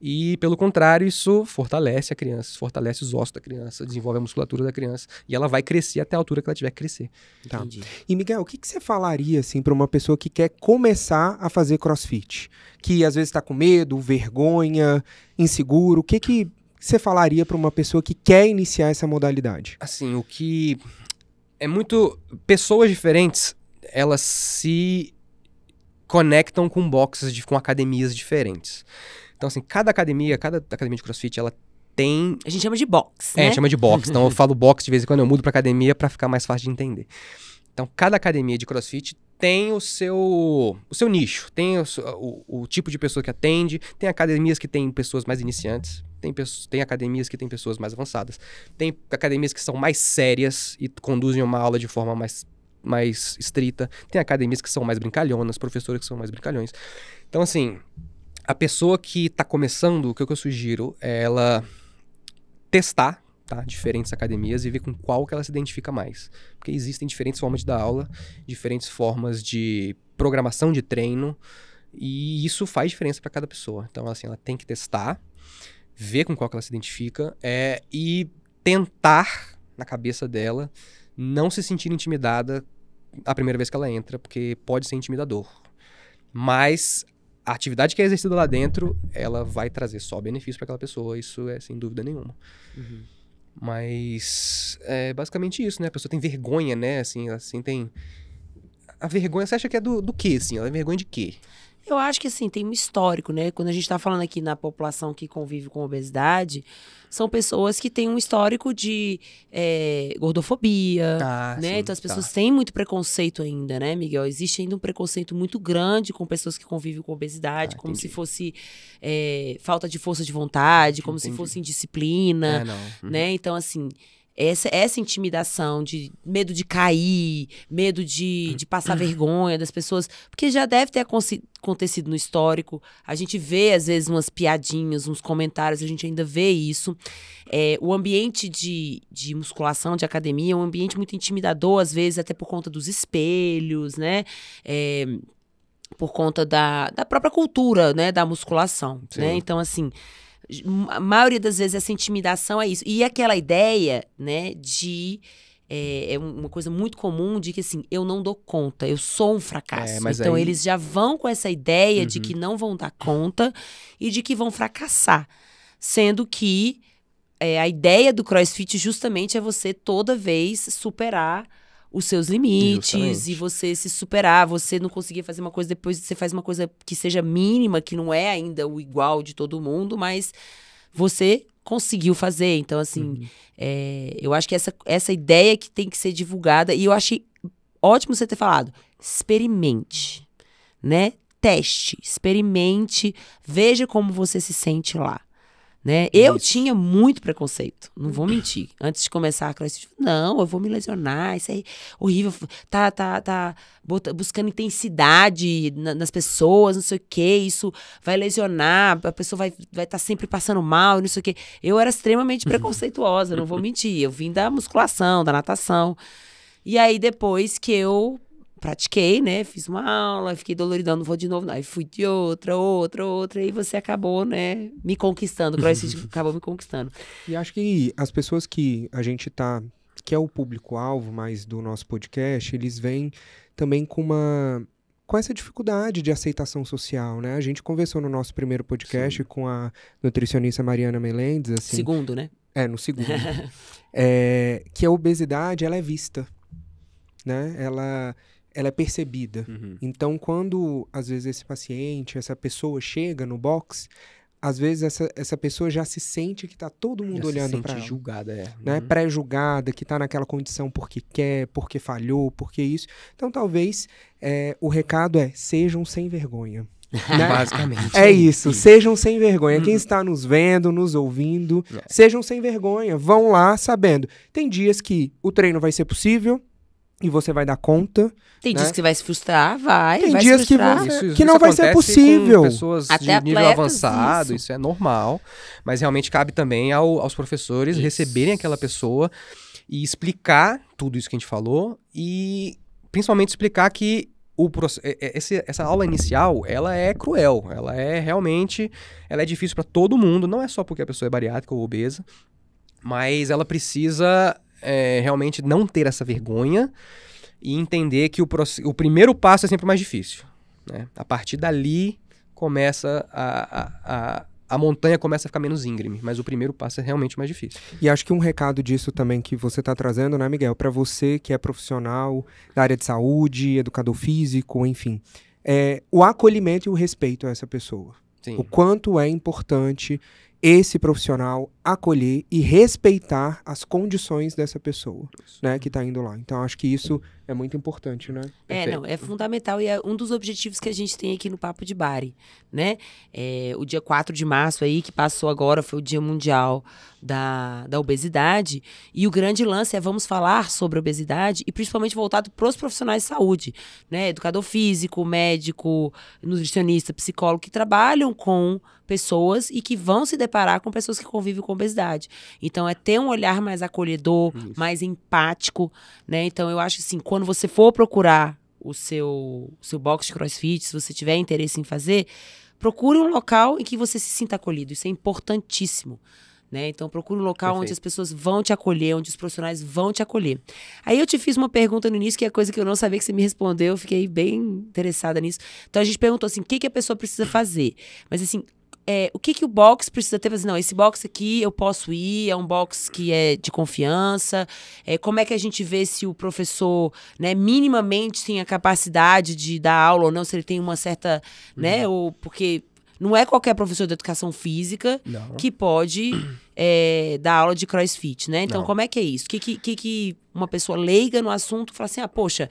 E, pelo contrário, isso fortalece a criança, fortalece os ossos da criança, desenvolve a musculatura da criança. E ela vai crescer até a altura que ela tiver que crescer. Tá. Entendi. E, Miguel, o que, que você falaria, assim, para uma pessoa que quer começar a fazer crossfit? Que, às vezes, está com medo, vergonha, inseguro. O que, que você falaria para uma pessoa que quer iniciar essa modalidade? Assim, o que... É muito... Pessoas diferentes, elas se conectam com boxes, de, com academias diferentes. Então, assim, cada academia, cada academia de crossfit, ela tem. A gente chama de box. É, né? chama de box. então, eu (laughs) falo box de vez em quando, eu mudo pra academia para ficar mais fácil de entender. Então, cada academia de crossfit tem o seu, o seu nicho, tem o, o, o, tipo de pessoa que atende, tem academias que tem pessoas mais iniciantes, tem, pessoas, tem academias que tem pessoas mais avançadas, tem academias que são mais sérias e conduzem uma aula de forma mais mais estrita, tem academias que são mais brincalhonas, professores que são mais brincalhões. Então, assim, a pessoa que está começando, o que eu sugiro é ela testar tá? diferentes academias e ver com qual que ela se identifica mais. Porque existem diferentes formas de dar aula, diferentes formas de programação de treino, e isso faz diferença para cada pessoa. Então, assim, ela tem que testar, ver com qual que ela se identifica é, e tentar, na cabeça dela, não se sentir intimidada a primeira vez que ela entra, porque pode ser intimidador. Mas a atividade que é exercida lá dentro, ela vai trazer só benefício para aquela pessoa, isso é sem dúvida nenhuma. Uhum. Mas é basicamente isso, né? A pessoa tem vergonha, né? Assim, assim tem. A vergonha, você acha que é do, do quê, assim? Ela é vergonha de quê? Eu acho que assim, tem um histórico, né? Quando a gente está falando aqui na população que convive com obesidade, são pessoas que têm um histórico de é, gordofobia, tá, né? Sim, então as pessoas tá. têm muito preconceito ainda, né, Miguel? Existe ainda um preconceito muito grande com pessoas que convivem com obesidade, ah, como entendi. se fosse é, falta de força de vontade, como entendi. se fosse indisciplina, é, uhum. né? Então, assim, essa, essa intimidação de medo de cair, medo de, de passar vergonha das pessoas, porque já deve ter acontecido no histórico. A gente vê, às vezes, umas piadinhas, uns comentários, a gente ainda vê isso. É, o ambiente de, de musculação, de academia, é um ambiente muito intimidador, às vezes, até por conta dos espelhos, né? É, por conta da, da própria cultura, né? Da musculação, né? Sim. né? Então, assim... A maioria das vezes essa intimidação é isso. E aquela ideia, né, de é, é, uma coisa muito comum de que assim, eu não dou conta, eu sou um fracasso. É, então aí... eles já vão com essa ideia uhum. de que uhum. não vão dar conta e de que vão fracassar. Sendo que é, a ideia do CrossFit justamente é você toda vez superar os seus limites Justamente. e você se superar, você não conseguir fazer uma coisa, depois você faz uma coisa que seja mínima, que não é ainda o igual de todo mundo, mas você conseguiu fazer. Então, assim, uhum. é, eu acho que essa, essa ideia que tem que ser divulgada, e eu achei ótimo você ter falado, experimente, né? Teste, experimente, veja como você se sente lá. Né? Eu tinha muito preconceito, não vou mentir. Antes de começar a crossfit, não, eu vou me lesionar, isso é horrível. Tá, tá, tá buscando intensidade nas pessoas, não sei o que, isso vai lesionar, a pessoa vai estar vai tá sempre passando mal, não sei o que. Eu era extremamente preconceituosa, não vou mentir. Eu vim da musculação, da natação. E aí, depois que eu pratiquei, né? Fiz uma aula, fiquei dolorida, não vou de novo, não. Aí fui de outra, outra, outra, e você acabou, né, me conquistando. O CrossFit (laughs) acabou me conquistando. E acho que as pessoas que a gente tá, que é o público-alvo mais do nosso podcast, eles vêm também com uma com essa dificuldade de aceitação social, né? A gente conversou no nosso primeiro podcast Sim. com a nutricionista Mariana Melendes, assim. Segundo, né? É, no segundo. (laughs) é, que a obesidade, ela é vista, né? Ela ela é percebida. Uhum. Então, quando às vezes esse paciente, essa pessoa chega no box, às vezes essa, essa pessoa já se sente que está todo mundo já olhando para ela. julgada, é. Né? Uhum. Pré-julgada, que está naquela condição porque quer, porque falhou, porque isso. Então, talvez é, o recado é: sejam sem vergonha. (laughs) Né? Basicamente. É isso. Sim. Sejam sem vergonha. Quem uhum. está nos vendo, nos ouvindo, é. sejam sem vergonha. Vão lá sabendo. Tem dias que o treino vai ser possível, e você vai dar conta. Tem né? dias que vai se frustrar, vai. Tem vai dias se que, você, isso, que não vai ser possível. pessoas Até de nível avançado, isso. isso. é normal. Mas realmente cabe também ao, aos professores isso. receberem aquela pessoa e explicar tudo isso que a gente falou e principalmente explicar que o, é, é, esse, essa aula inicial ela é cruel, ela é realmente ela é difícil para todo mundo, não é só porque a pessoa é bariátrica ou obesa, mas ela precisa é, realmente não ter essa vergonha e entender que o, o primeiro passo é sempre mais difícil. Né? A partir dali começa a, a, a a montanha começa a ficar menos íngreme, mas o primeiro passo é realmente mais difícil. E acho que um recado disso também que você está trazendo, né, Miguel, para você que é profissional da área de saúde, educador físico, enfim, é o acolhimento e o respeito a essa pessoa. Sim. O quanto é importante esse profissional acolher e respeitar as condições dessa pessoa, isso. né, que está indo lá. Então acho que isso é muito importante, né? É, Perfeito. É, não, é fundamental e é um dos objetivos que a gente tem aqui no Papo de Bari, né? É, o dia 4 de março aí, que passou agora, foi o Dia Mundial da, da Obesidade. E o grande lance é vamos falar sobre obesidade e principalmente voltado para os profissionais de saúde, né? Educador físico, médico, nutricionista, psicólogo, que trabalham com pessoas e que vão se deparar com pessoas que convivem com obesidade. Então, é ter um olhar mais acolhedor, Isso. mais empático, né? Então, eu acho assim, quando você for procurar o seu, seu box de crossfit, se você tiver interesse em fazer, procure um local em que você se sinta acolhido. Isso é importantíssimo. Né? Então, procure um local Perfeito. onde as pessoas vão te acolher, onde os profissionais vão te acolher. Aí eu te fiz uma pergunta no início, que é coisa que eu não sabia que você me respondeu, eu fiquei bem interessada nisso. Então, a gente perguntou assim: o que, que a pessoa precisa fazer? Mas, assim, é, o que, que o box precisa ter? Não, esse box aqui eu posso ir, é um box que é de confiança. É, como é que a gente vê se o professor né, minimamente tem a capacidade de dar aula ou não, se ele tem uma certa. Uhum. Né, ou porque não é qualquer professor de educação física não. que pode (clears throat) é, dar aula de crossfit, né? Então, não. como é que é isso? O que, que, que uma pessoa leiga no assunto fala assim, ah, poxa,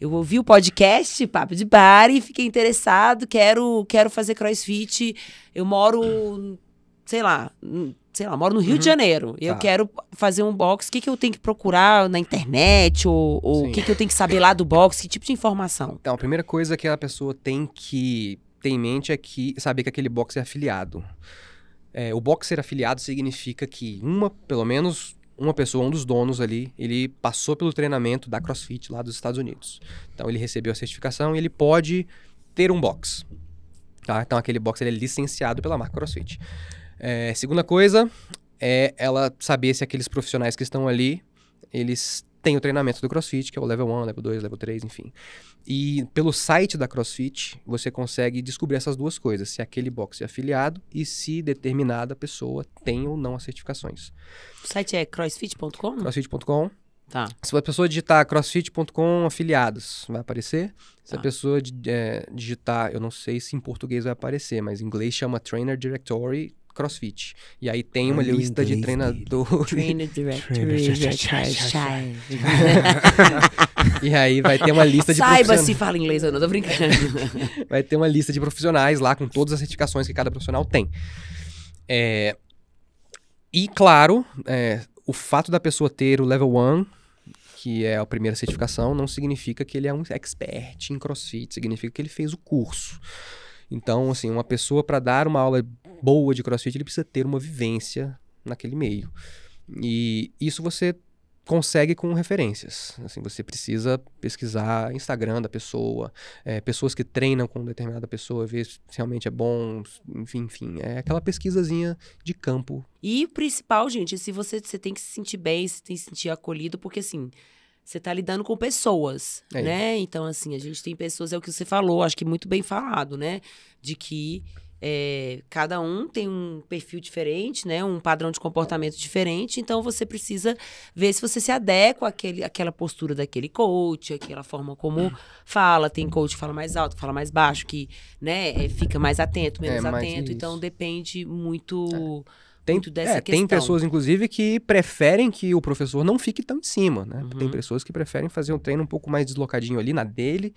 eu ouvi o podcast Papo de Bar e fiquei interessado, quero, quero fazer crossfit. Eu moro, sei lá, hum, sei lá, moro no Rio uhum. de Janeiro. Eu tá. quero fazer um box. O que, que eu tenho que procurar na internet? Ou, o que, que eu tenho que saber lá do box? Que tipo de informação? Então, a primeira coisa que a pessoa tem que ter em mente é que saber que aquele box é afiliado. É, o boxer afiliado significa que uma, pelo menos uma pessoa, um dos donos ali, ele passou pelo treinamento da CrossFit lá dos Estados Unidos. Então ele recebeu a certificação e ele pode ter um box. Tá? Então aquele box ele é licenciado pela marca CrossFit. É, segunda coisa é ela saber se aqueles profissionais que estão ali, eles tem o treinamento do CrossFit, que é o level 1, level 2, level 3, enfim. E pelo site da CrossFit, você consegue descobrir essas duas coisas: se aquele box é afiliado e se determinada pessoa tem ou não as certificações. O site é crossfit.com? Crossfit.com. Tá. Se a pessoa digitar crossfit.com afiliados, vai aparecer. Se tá. a pessoa é, digitar, eu não sei se em português vai aparecer, mas em inglês chama Trainer Directory crossfit. E aí tem uma lista de treinadores. Trainer e aí vai ter uma lista de Saiba se fala inglês ou não, tô brincando. (laughs) vai ter uma lista de profissionais lá com todas as certificações que cada profissional tem. É... E claro, é... o fato da pessoa ter o level 1 que é a primeira certificação, não significa que ele é um expert em crossfit, significa que ele fez o curso. Então, assim, uma pessoa para dar uma aula boa de crossfit, ele precisa ter uma vivência naquele meio. E isso você consegue com referências. Assim, você precisa pesquisar Instagram da pessoa, é, pessoas que treinam com determinada pessoa, ver se realmente é bom, enfim, enfim. É aquela pesquisazinha de campo. E o principal, gente, é se você, você tem que se sentir bem, se tem que se sentir acolhido, porque assim. Você está lidando com pessoas, é né? Então, assim, a gente tem pessoas, é o que você falou, acho que muito bem falado, né? De que é, cada um tem um perfil diferente, né? Um padrão de comportamento diferente. Então você precisa ver se você se adequa àquele, àquela postura daquele coach, àquela forma como (clears throat) fala. Tem coach que fala mais alto, fala mais baixo, que né, é, fica mais atento, é, menos é, mais atento. Então, isso. Então depende muito. É. Tem, dessa é, questão. tem pessoas, inclusive, que preferem que o professor não fique tão em cima, né? Uhum. Tem pessoas que preferem fazer um treino um pouco mais deslocadinho ali na dele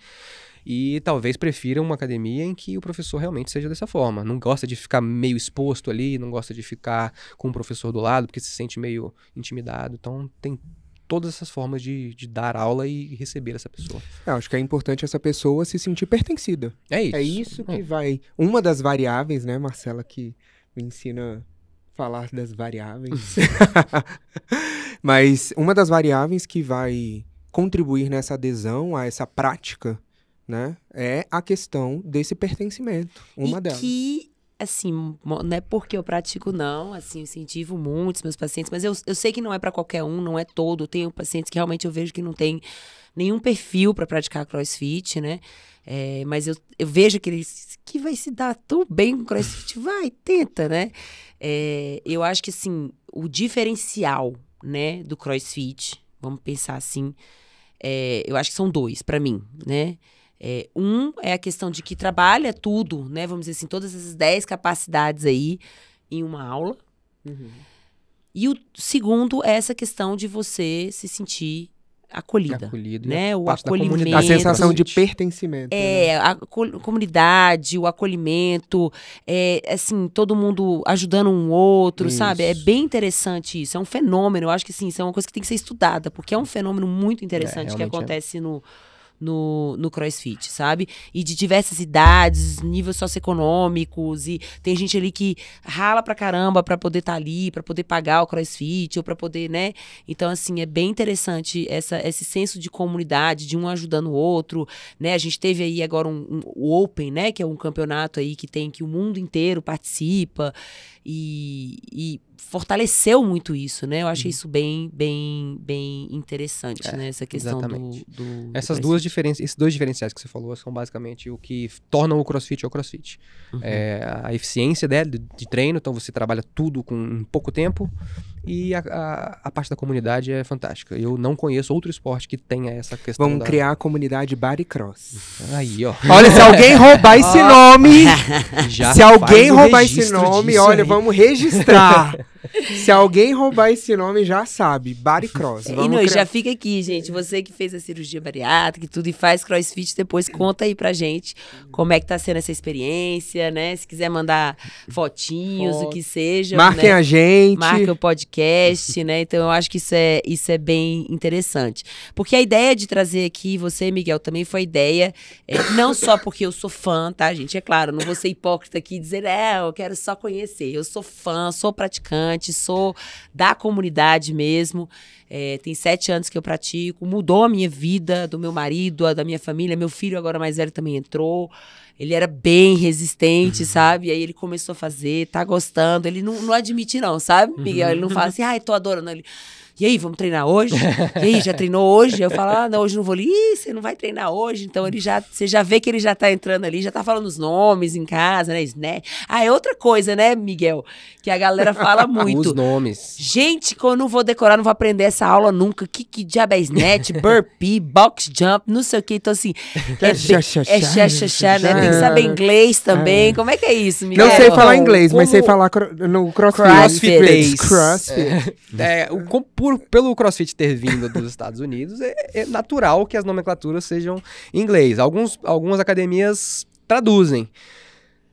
e talvez prefiram uma academia em que o professor realmente seja dessa forma. Não gosta de ficar meio exposto ali, não gosta de ficar com o professor do lado, porque se sente meio intimidado. Então, tem todas essas formas de, de dar aula e receber essa pessoa. Eu é, acho que é importante essa pessoa se sentir pertencida. É isso. É isso que é. vai. Uma das variáveis, né, Marcela, que me ensina a falar das variáveis. (laughs) Mas uma das variáveis que vai contribuir nessa adesão a essa prática né? É a questão desse pertencimento, uma e delas. Que assim, não é porque eu pratico, não, assim, incentivo muitos meus pacientes, mas eu, eu sei que não é para qualquer um, não é todo. Eu tenho pacientes que realmente eu vejo que não tem nenhum perfil para praticar crossfit, né? É, mas eu, eu vejo que eles que vai se dar tão bem com crossfit, vai, tenta, né? É, eu acho que assim, o diferencial, né, do crossfit, vamos pensar assim, é, eu acho que são dois para mim, né? É, um é a questão de que trabalha tudo, né? Vamos dizer assim, todas essas 10 capacidades aí em uma aula. Uhum. E o segundo é essa questão de você se sentir acolhida, Acolhido, né? O acolhimento, a sensação de pertencimento. Né? É, né? a comunidade, o acolhimento, é assim, todo mundo ajudando um outro, isso. sabe? É bem interessante isso, é um fenômeno, eu acho que sim, isso é uma coisa que tem que ser estudada, porque é um fenômeno muito é, interessante é, que acontece é. no no, no crossfit, sabe? E de diversas idades, níveis socioeconômicos, e tem gente ali que rala pra caramba pra poder estar tá ali, pra poder pagar o crossfit, ou pra poder, né? Então, assim, é bem interessante essa, esse senso de comunidade, de um ajudando o outro, né? A gente teve aí agora um, um, o Open, né? Que é um campeonato aí que tem que o mundo inteiro participa e, e, fortaleceu muito isso, né? Eu achei uhum. isso bem, bem, bem interessante, é, né? Essa questão do, do essas do duas diferenças, esses dois diferenciais que você falou são basicamente o que tornam o CrossFit o CrossFit. Uhum. É, a eficiência dele de treino, então você trabalha tudo com um pouco tempo e a, a, a, parte da comunidade é fantástica. Eu não conheço outro esporte que tenha essa questão. Vamos da... criar a comunidade baricross Aí, ó. (laughs) Olha, se alguém roubar esse ah. nome. (laughs) Já se alguém roubar esse nome, olha, aí. vamos registrar. (laughs) Se alguém roubar esse nome, já sabe. Body Cross. Vamos e não, criar... já fica aqui, gente. Você que fez a cirurgia bariátrica e tudo e faz crossfit, depois conta aí pra gente como é que tá sendo essa experiência, né? Se quiser mandar fotinhos, Foto. o que seja. Né? Marquem né? a gente. marquem o podcast, né? Então eu acho que isso é, isso é bem interessante. Porque a ideia de trazer aqui você, Miguel, também foi a ideia, é, não só porque eu sou fã, tá, gente? É claro, não vou ser hipócrita aqui e dizer, é, eu quero só conhecer. Eu sou fã, sou praticante sou da comunidade mesmo. É, tem sete anos que eu pratico, mudou a minha vida, do meu marido, da minha família. Meu filho, agora mais velho, também entrou. Ele era bem resistente, uhum. sabe? E aí ele começou a fazer, tá gostando. Ele não, não admite, não, sabe, Miguel? Ele não uhum. fala assim, ai, tô adorando. Ele e aí, vamos treinar hoje? E aí, já treinou hoje? Eu falo, ah, não, hoje não vou ali. Ih, você não vai treinar hoje. Então, ele já, você já vê que ele já tá entrando ali, já tá falando os nomes em casa, né? Snack. Ah, é outra coisa, né, Miguel? Que a galera fala (laughs) muito. os nomes. Gente, quando eu não vou decorar, não vou aprender essa aula nunca. Que, que diabo é snatch, (laughs) burpee, box jump, não sei o que. Então, assim, (laughs) é, é xaxaxá, é né? Tem que saber é. inglês também. É. Como é que é isso, Miguel? Não sei falar inglês, mas sei falar no crossfit. Crossfit. Crossfit. É, o compuro por, pelo CrossFit ter vindo dos (laughs) Estados Unidos, é, é, natural que as nomenclaturas sejam em inglês. Alguns, algumas academias traduzem.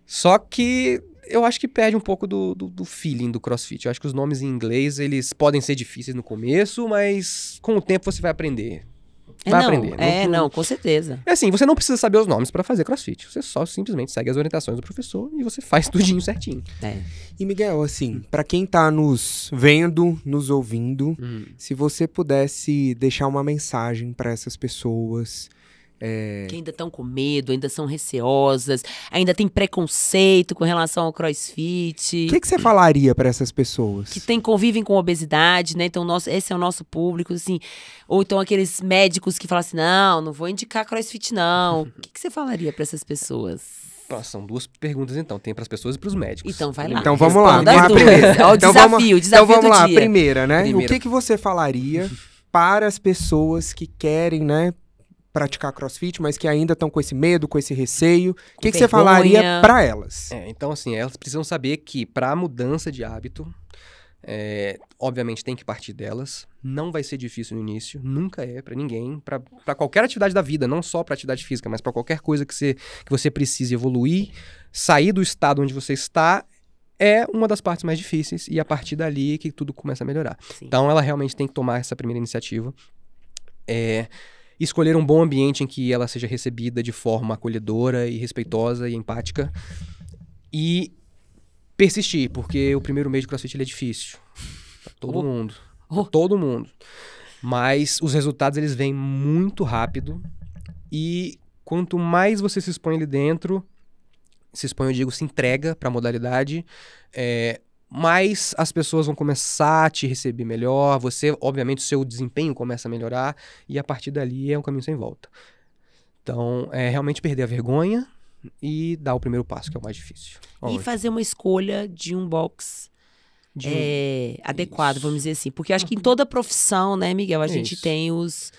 Só que eu acho que perde um pouco do, do, do, feeling do CrossFit. Eu acho que os nomes em inglês, eles podem ser difíceis no começo, mas com o tempo você vai aprender. É, vai não, aprender. É, não, não, com certeza. É assim, você não precisa saber os nomes para fazer crossfit. Você só simplesmente segue as orientações do professor e você faz (laughs) tudinho certinho. É. E Miguel, assim, para quem tá nos vendo, nos ouvindo, hum. se você pudesse deixar uma mensagem para essas pessoas, é... Que ainda estão com medo, ainda são receosas, ainda tem preconceito com relação ao crossfit. O que, que, você falaria para essas pessoas? Que tem, convivem com obesidade, né? Então, nosso, esse é o nosso público, assim. Ou então aqueles médicos que falam assim: não, não vou indicar crossfit, não. (laughs) O que, que você falaria para essas pessoas? São duas perguntas, então. Tem para as pessoas e para os médicos. Então, vai lá. Então, vamos Responda lá. Olha o então, desafio, o desafio Então, vamos lá. Dia. Primeira, né? Primeira. O que, que você falaria (laughs) para as pessoas que querem, né, praticar crossfit, mas que ainda estão com esse medo, com esse receio. O que, que você falaria para elas? É, então, assim, elas precisam saber que para a mudança de hábito, é, obviamente tem que partir delas. Não vai ser difícil no início, nunca é para ninguém, para qualquer atividade da vida, não só para atividade física, mas para qualquer coisa que você, que você precise evoluir, sair do estado onde você está é uma das partes mais difíceis e é a partir dali que tudo começa a melhorar. Sim. Então ela realmente tem que tomar essa primeira iniciativa. É, escolher um bom ambiente em que ela seja recebida de forma acolhedora e respeitosa e empática. E persistir, porque o primeiro mês de crossfit é difícil. Pra todo oh. mundo. Oh. Todo mundo. Mas os resultados eles vêm muito rápido. E quanto mais você se expõe ali dentro, se expõe, eu digo, se entrega para a modalidade, é, mais as pessoas vão começar a te receber melhor, você, obviamente, o seu desempenho começa a melhorar e a partir dali é um caminho sem volta. Então, é realmente perder a vergonha e dar o primeiro passo, que é o mais difícil. E fazer uma escolha de um box de... É, adequado, vamos dizer assim. Porque acho que em uhum. toda profissão, né, Miguel, a gente tem os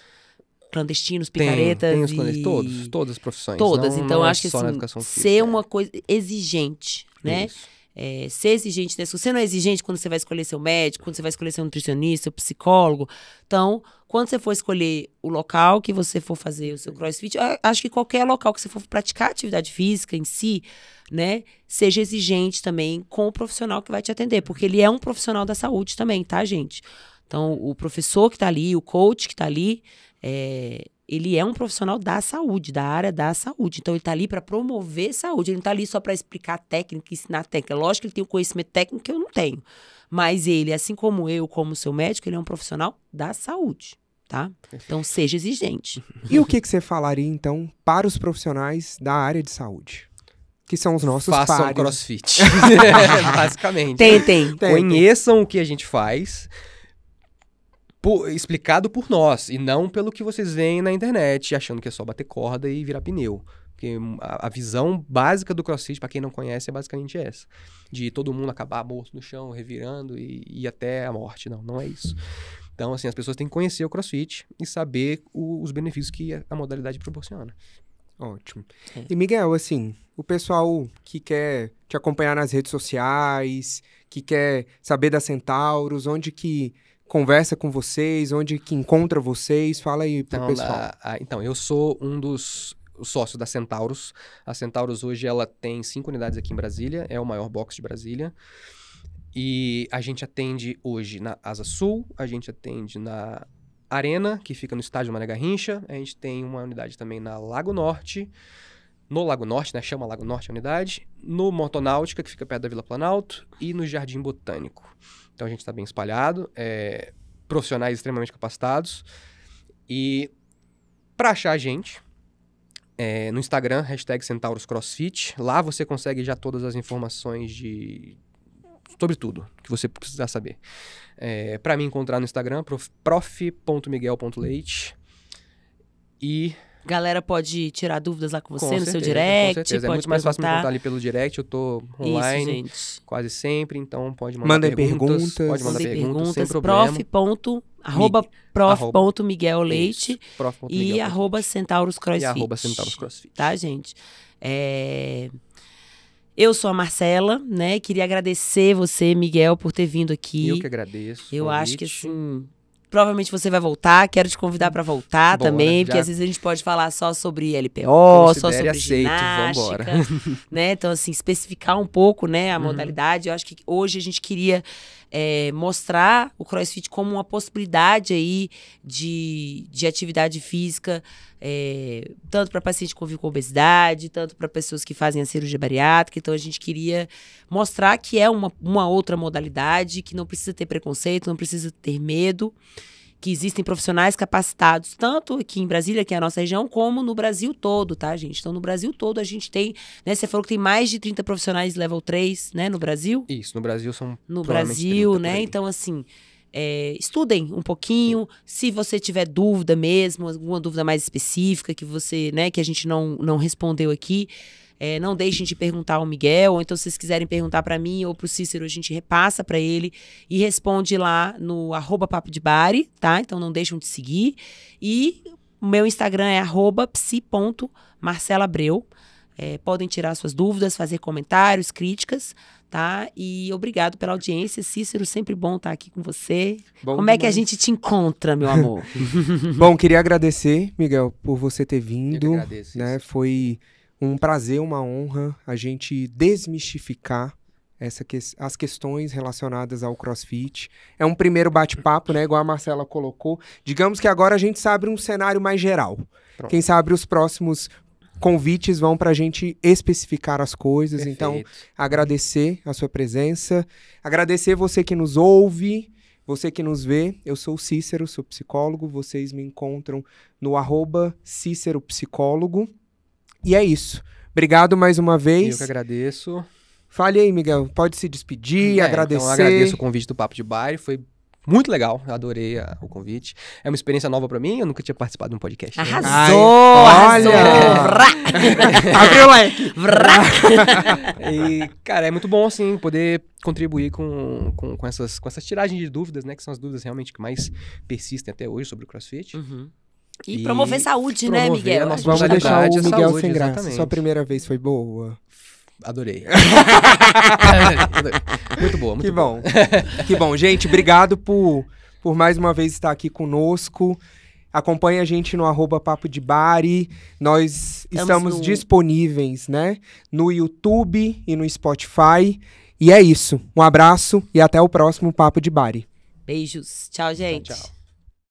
clandestinos, picaretas. Tem, tem os clandestinos, e... todos, todas as profissões. Todas, não, então não é acho que assim, ser uma coisa exigente, né? Isso é, ser exigente, né? Se você não é exigente quando você vai escolher seu médico, quando você vai escolher seu nutricionista, seu psicólogo. Então, quando você for escolher o local que você for fazer o seu crossfit, acho que qualquer local que você for praticar atividade física em si, né? Seja exigente também com o profissional que vai te atender, porque ele é um profissional da saúde também, tá, gente? Então, o professor que está ali, o coach que está ali, é, ele é um profissional da saúde, da área da saúde. Então, ele está ali para promover saúde. Ele não está ali só para explicar técnica, ensinar técnica. Lógico que ele tem o conhecimento técnico que eu não tenho. Mas ele, assim como eu, como seu médico, ele é um profissional da saúde, tá? Então, seja exigente. (laughs) E o que, que você falaria, então, para os profissionais da área de saúde? que são os nossos Façam pares. crossfit. (laughs) (laughs) Basicamente. Tentem. Tentem. Conheçam o que a gente faz por, explicado por nós e não pelo que vocês veem na internet, achando que é só bater corda e virar pneu. Porque hum, a, a visão básica do crossfit, para quem não conhece, é basicamente essa: de todo mundo acabar morto no chão, revirando e, ir até a morte. Não, não é isso. Então, assim, as pessoas têm que conhecer o crossfit e saber o, os benefícios que a, a modalidade proporciona. Ótimo. É. E Miguel, assim, o pessoal que quer te acompanhar nas redes sociais, que quer saber da Centauros, onde que conversa com vocês? Onde que encontra vocês? Fala aí pro então, pessoal. A, ah, a, ah, então, eu sou um dos sócios da Centauros. A Centauros hoje ela tem cinco unidades aqui em Brasília, é o maior box de Brasília. E a gente atende hoje na Asa Sul, a gente atende na Arena, que fica no estádio Mané Garrincha, a gente tem uma unidade também na Lago Norte no Lago Norte, né? Chama Lago Norte a unidade, no Motonáutica, que fica perto da Vila Planalto, e no Jardim Botânico. Então a gente está bem espalhado, é, profissionais extremamente capacitados. E para achar a gente, é, no Instagram, hashtag CentaurosCrossfit, lá você consegue já todas as informações de, sobre tudo que você precisar saber. É, para me encontrar no Instagram, prof.miguel.leite. Prof. E galera pode tirar dúvidas lá com você, com no certeza, seu direct. Com certeza. É muito mais fácil me contar ali pelo direct. Eu tô online Isso, quase sempre, então pode mandar Manda perguntas, perguntas. Pode mandar perguntas, perguntas sem prof. Ponto, arroba prof. Arroba, Miguel Leite prof. e arroba Centauros Crossfit. E arroba Centauros Crossfit. Tá, gente? É... Eu sou a Marcela, né? Queria agradecer você, Miguel, por ter vindo aqui. Eu que agradeço. Eu convite. acho que assim, Provavelmente você vai voltar, quero te convidar para voltar também, porque às vezes a gente pode falar só sobre LPO, só sobre aceito, ginástica, (laughs) né? Então assim, especificar um pouco, né, a uhum. modalidade. Eu acho que hoje a gente queria é, mostrar o crossfit como uma possibilidade aí de, de atividade física, é, tanto para paciente que convive com obesidade, tanto para pessoas que fazem a cirurgia bariátrica. Então, a gente queria mostrar que é uma, uma outra modalidade, que não precisa ter preconceito, não precisa ter medo que existem profissionais capacitados, tanto aqui em Brasília, que é a nossa região, como no Brasil todo, tá, gente? Então, no Brasil todo, a gente tem, né? Você falou que tem mais de 30 profissionais level 3, né, no Brasil? Isso, no Brasil são. No Brasil, né? Então, assim. É, estudem um pouquinho. Se você tiver dúvida mesmo, alguma dúvida mais específica que você, né, que a gente não, não respondeu aqui, é, não deixem de perguntar ao Miguel, ou então se vocês quiserem perguntar para mim ou para o Cícero, a gente repassa para ele e responde lá no arroba papo de bari, tá? Então não deixam de seguir. E o meu Instagram é arroba psi.marcelabreu. É, podem tirar suas dúvidas, fazer comentários, críticas, tá? E obrigado pela audiência. Cícero, sempre bom estar aqui com você. Bom Como demais. é que a gente te encontra, meu amor? (laughs) bom, queria agradecer, Miguel, por você ter vindo. Eu agradeço, né? Foi um prazer, uma honra a gente desmistificar essa que, as questões relacionadas ao CrossFit. É um primeiro bate-papo, né? Igual a Marcela colocou. Digamos que agora a gente sabe um cenário mais geral. Pronto. Quem sabe os próximos convites vão para a gente especificar as coisas. Perfeito. Então, agradecer a sua presença, agradecer você que nos ouve. Você que nos vê, eu sou o Cícero, sou psicólogo. Vocês me encontram no arroba Cícero Psicólogo. E é isso. Obrigado mais uma vez. Eu que agradeço. Fale aí, Miguel. Pode se despedir, é, então, agradecer. Então eu agradeço o convite do Papo de Baile. Foi muito legal, eu adorei a, ah, o convite. É uma experiência nova para mim, eu nunca tinha participado de um podcast. Arrasou! Ai, olha! (laughs) Abriu leque! (laughs) e, cara, é muito bom, assim, poder contribuir com, com, com, essas, com essas tiragens de dúvidas, né? Que são as dúvidas realmente que mais persistem até hoje sobre o CrossFit. Uhum. E, e promover saúde, né, promover né, Miguel? Vamos deixar o Miguel saúde, sem graça. Exatamente. Sua primeira vez foi boa. Adorei. (laughs) (laughs) muito boa, muito que bom. (laughs) que bom, gente. Obrigado por, por mais uma vez estar aqui conosco. Acompanhe a gente no arroba Papo de Bari. Nós estamos, estamos no... disponíveis, né? No YouTube e no Spotify. E é isso. Um abraço e até o próximo Papo de Bari. Beijos. Tchau, gente. Então, tchau.